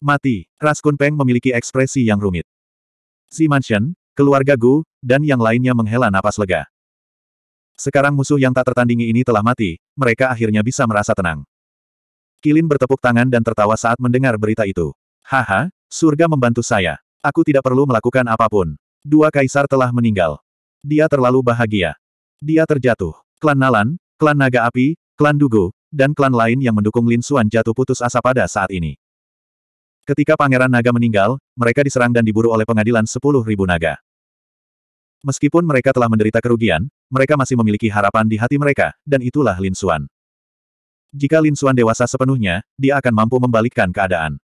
[SPEAKER 1] Mati, Ras Peng memiliki ekspresi yang rumit. Si Mansion, keluarga Gu, dan yang lainnya menghela napas lega. Sekarang musuh yang tak tertandingi ini telah mati, mereka akhirnya bisa merasa tenang. Kilin bertepuk tangan dan tertawa saat mendengar berita itu. Haha, surga membantu saya. Aku tidak perlu melakukan apapun. Dua kaisar telah meninggal. Dia terlalu bahagia. Dia terjatuh. Klan Nalan, klan Naga Api, klan Dugu, dan klan lain yang mendukung Lin Xuan jatuh putus asa pada saat ini. Ketika Pangeran Naga meninggal, mereka diserang dan diburu oleh pengadilan 10.000 naga. Meskipun mereka telah menderita kerugian, mereka masih memiliki harapan di hati mereka, dan itulah Lin Xuan. Jika Lin Xuan dewasa sepenuhnya, dia akan mampu membalikkan keadaan.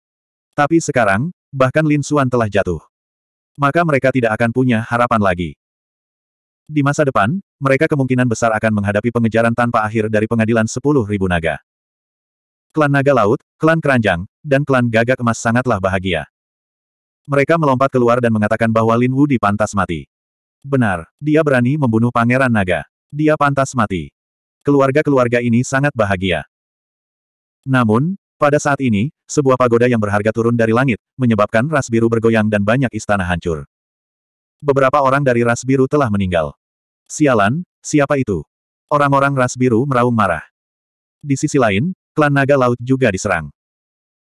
[SPEAKER 1] Tapi sekarang, bahkan Lin Xuan telah jatuh. Maka mereka tidak akan punya harapan lagi. Di masa depan, mereka kemungkinan besar akan menghadapi pengejaran tanpa akhir dari pengadilan Sepuluh Ribu naga. Klan Naga Laut, Klan Keranjang, dan Klan Gagak Emas sangatlah bahagia. Mereka melompat keluar dan mengatakan bahwa Lin Wu pantas mati. Benar, dia berani membunuh Pangeran Naga. Dia pantas mati. Keluarga-keluarga ini sangat bahagia. Namun, pada saat ini, sebuah pagoda yang berharga turun dari langit, menyebabkan ras biru bergoyang dan banyak istana hancur. Beberapa orang dari ras biru telah meninggal. Sialan, siapa itu? Orang-orang ras biru meraung marah. Di sisi lain, klan naga laut juga diserang.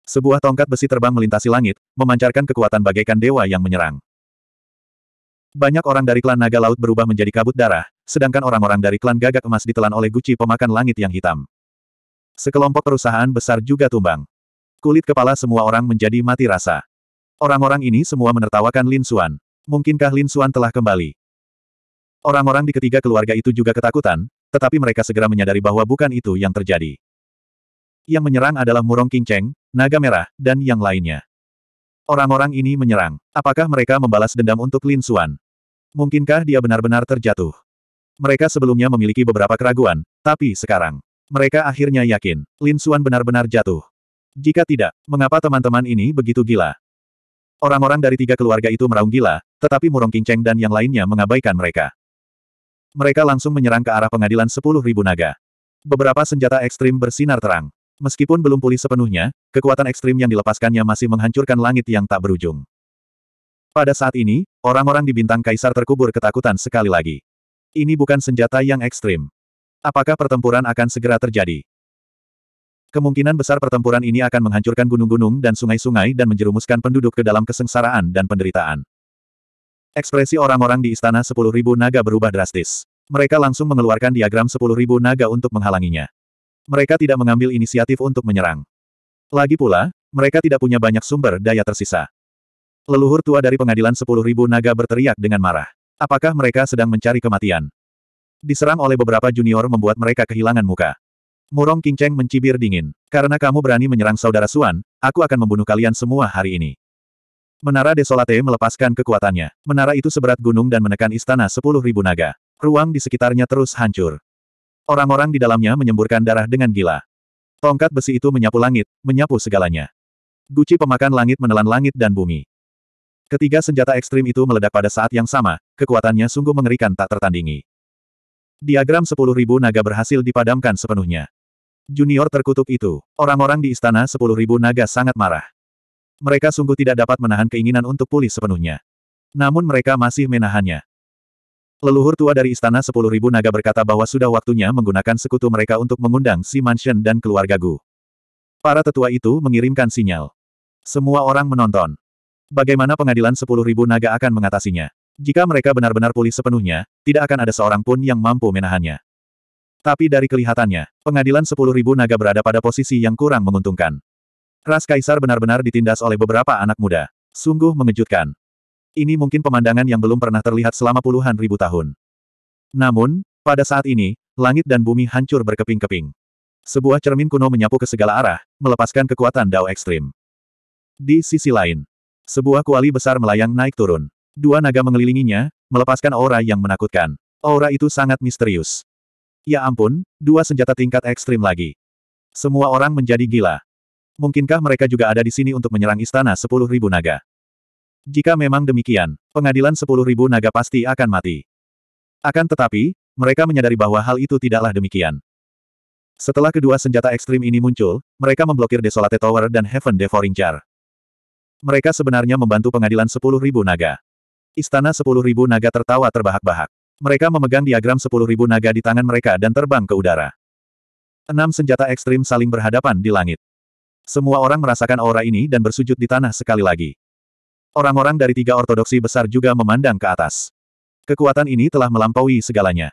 [SPEAKER 1] Sebuah tongkat besi terbang melintasi langit, memancarkan kekuatan bagaikan dewa yang menyerang. Banyak orang dari klan naga laut berubah menjadi kabut darah, sedangkan orang-orang dari klan gagak emas ditelan oleh guci pemakan langit yang hitam. Sekelompok perusahaan besar juga tumbang. Kulit kepala semua orang menjadi mati rasa. Orang-orang ini semua menertawakan Lin Xuan. Mungkinkah Lin Xuan telah kembali? Orang-orang di ketiga keluarga itu juga ketakutan, tetapi mereka segera menyadari bahwa bukan itu yang terjadi. Yang menyerang adalah Murong Cheng, Naga Merah, dan yang lainnya. Orang-orang ini menyerang. Apakah mereka membalas dendam untuk Lin Xuan? Mungkinkah dia benar-benar terjatuh? Mereka sebelumnya memiliki beberapa keraguan, tapi sekarang. Mereka akhirnya yakin, Lin Suan benar-benar jatuh. Jika tidak, mengapa teman-teman ini begitu gila? Orang-orang dari tiga keluarga itu meraung gila, tetapi Murong Kinceng dan yang lainnya mengabaikan mereka. Mereka langsung menyerang ke arah pengadilan sepuluh ribu naga. Beberapa senjata ekstrim bersinar terang. Meskipun belum pulih sepenuhnya, kekuatan ekstrim yang dilepaskannya masih menghancurkan langit yang tak berujung. Pada saat ini, orang-orang di bintang kaisar terkubur ketakutan sekali lagi. Ini bukan senjata yang ekstrim. Apakah pertempuran akan segera terjadi? Kemungkinan besar pertempuran ini akan menghancurkan gunung-gunung dan sungai-sungai dan menjerumuskan penduduk ke dalam kesengsaraan dan penderitaan. Ekspresi orang-orang di istana 10.000 naga berubah drastis. Mereka langsung mengeluarkan diagram 10.000 naga untuk menghalanginya. Mereka tidak mengambil inisiatif untuk menyerang. Lagi pula, mereka tidak punya banyak sumber daya tersisa. Leluhur tua dari pengadilan 10.000 naga berteriak dengan marah. Apakah mereka sedang mencari kematian? Diserang oleh beberapa junior membuat mereka kehilangan muka. Murong Qingcheng mencibir dingin. Karena kamu berani menyerang saudara Suan, aku akan membunuh kalian semua hari ini. Menara Desolate melepaskan kekuatannya. Menara itu seberat gunung dan menekan istana sepuluh ribu naga. Ruang di sekitarnya terus hancur. Orang-orang di dalamnya menyemburkan darah dengan gila. Tongkat besi itu menyapu langit, menyapu segalanya. Guci pemakan langit menelan langit dan bumi. Ketiga senjata ekstrim itu meledak pada saat yang sama, kekuatannya sungguh mengerikan tak tertandingi. Diagram 10.000 naga berhasil dipadamkan sepenuhnya. Junior terkutuk itu, orang-orang di istana 10.000 naga sangat marah. Mereka sungguh tidak dapat menahan keinginan untuk pulih sepenuhnya. Namun mereka masih menahannya. Leluhur tua dari istana 10.000 naga berkata bahwa sudah waktunya menggunakan sekutu mereka untuk mengundang si Mansion dan keluarga Gu. Para tetua itu mengirimkan sinyal. Semua orang menonton. Bagaimana pengadilan 10.000 naga akan mengatasinya? Jika mereka benar-benar pulih sepenuhnya, tidak akan ada seorang pun yang mampu menahannya. Tapi dari kelihatannya, pengadilan 10.000 naga berada pada posisi yang kurang menguntungkan. Ras Kaisar benar-benar ditindas oleh beberapa anak muda. Sungguh mengejutkan. Ini mungkin pemandangan yang belum pernah terlihat selama puluhan ribu tahun. Namun, pada saat ini, langit dan bumi hancur berkeping-keping. Sebuah cermin kuno menyapu ke segala arah, melepaskan kekuatan dao ekstrim. Di sisi lain, sebuah kuali besar melayang naik turun. Dua naga mengelilinginya, melepaskan aura yang menakutkan. Aura itu sangat misterius. Ya ampun, dua senjata tingkat ekstrim lagi. Semua orang menjadi gila. Mungkinkah mereka juga ada di sini untuk menyerang istana sepuluh ribu naga? Jika memang demikian, pengadilan sepuluh ribu naga pasti akan mati. Akan tetapi, mereka menyadari bahwa hal itu tidaklah demikian. Setelah kedua senjata ekstrim ini muncul, mereka memblokir Desolate Tower dan Heaven Devouring Jar. Mereka sebenarnya membantu pengadilan sepuluh ribu naga. Istana sepuluh ribu naga tertawa terbahak-bahak. Mereka memegang diagram sepuluh ribu naga di tangan mereka dan terbang ke udara. Enam senjata ekstrim saling berhadapan di langit. Semua orang merasakan aura ini dan bersujud di tanah sekali lagi. Orang-orang dari tiga ortodoksi besar juga memandang ke atas. Kekuatan ini telah melampaui segalanya.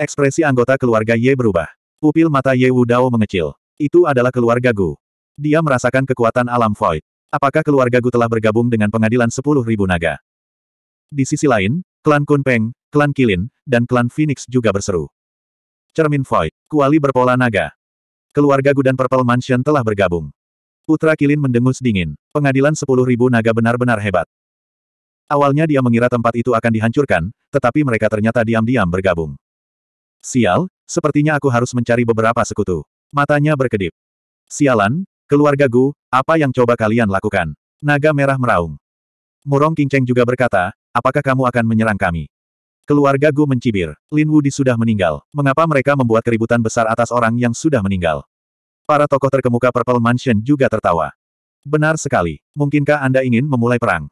[SPEAKER 1] Ekspresi anggota keluarga Ye berubah. Pupil mata Ye Wudao mengecil. Itu adalah keluarga Gu. Dia merasakan kekuatan alam void. Apakah keluarga Gu telah bergabung dengan pengadilan sepuluh ribu naga? Di sisi lain, klan Kunpeng, klan Kilin, dan klan Phoenix juga berseru. Cermin Void, kuali berpola naga. Keluarga Gudan Purple Mansion telah bergabung. Putra Kilin mendengus dingin. Pengadilan 10.000 naga benar-benar hebat. Awalnya dia mengira tempat itu akan dihancurkan, tetapi mereka ternyata diam-diam bergabung. Sial, sepertinya aku harus mencari beberapa sekutu. Matanya berkedip. Sialan, keluarga Gu, apa yang coba kalian lakukan? Naga merah meraung. Murong Kingceng juga berkata, Apakah kamu akan menyerang kami? Keluarga Gu mencibir. Lin Wudi sudah meninggal. Mengapa mereka membuat keributan besar atas orang yang sudah meninggal? Para tokoh terkemuka Purple Mansion juga tertawa. Benar sekali. Mungkinkah Anda ingin memulai perang?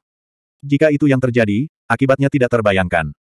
[SPEAKER 1] Jika itu yang terjadi, akibatnya tidak terbayangkan.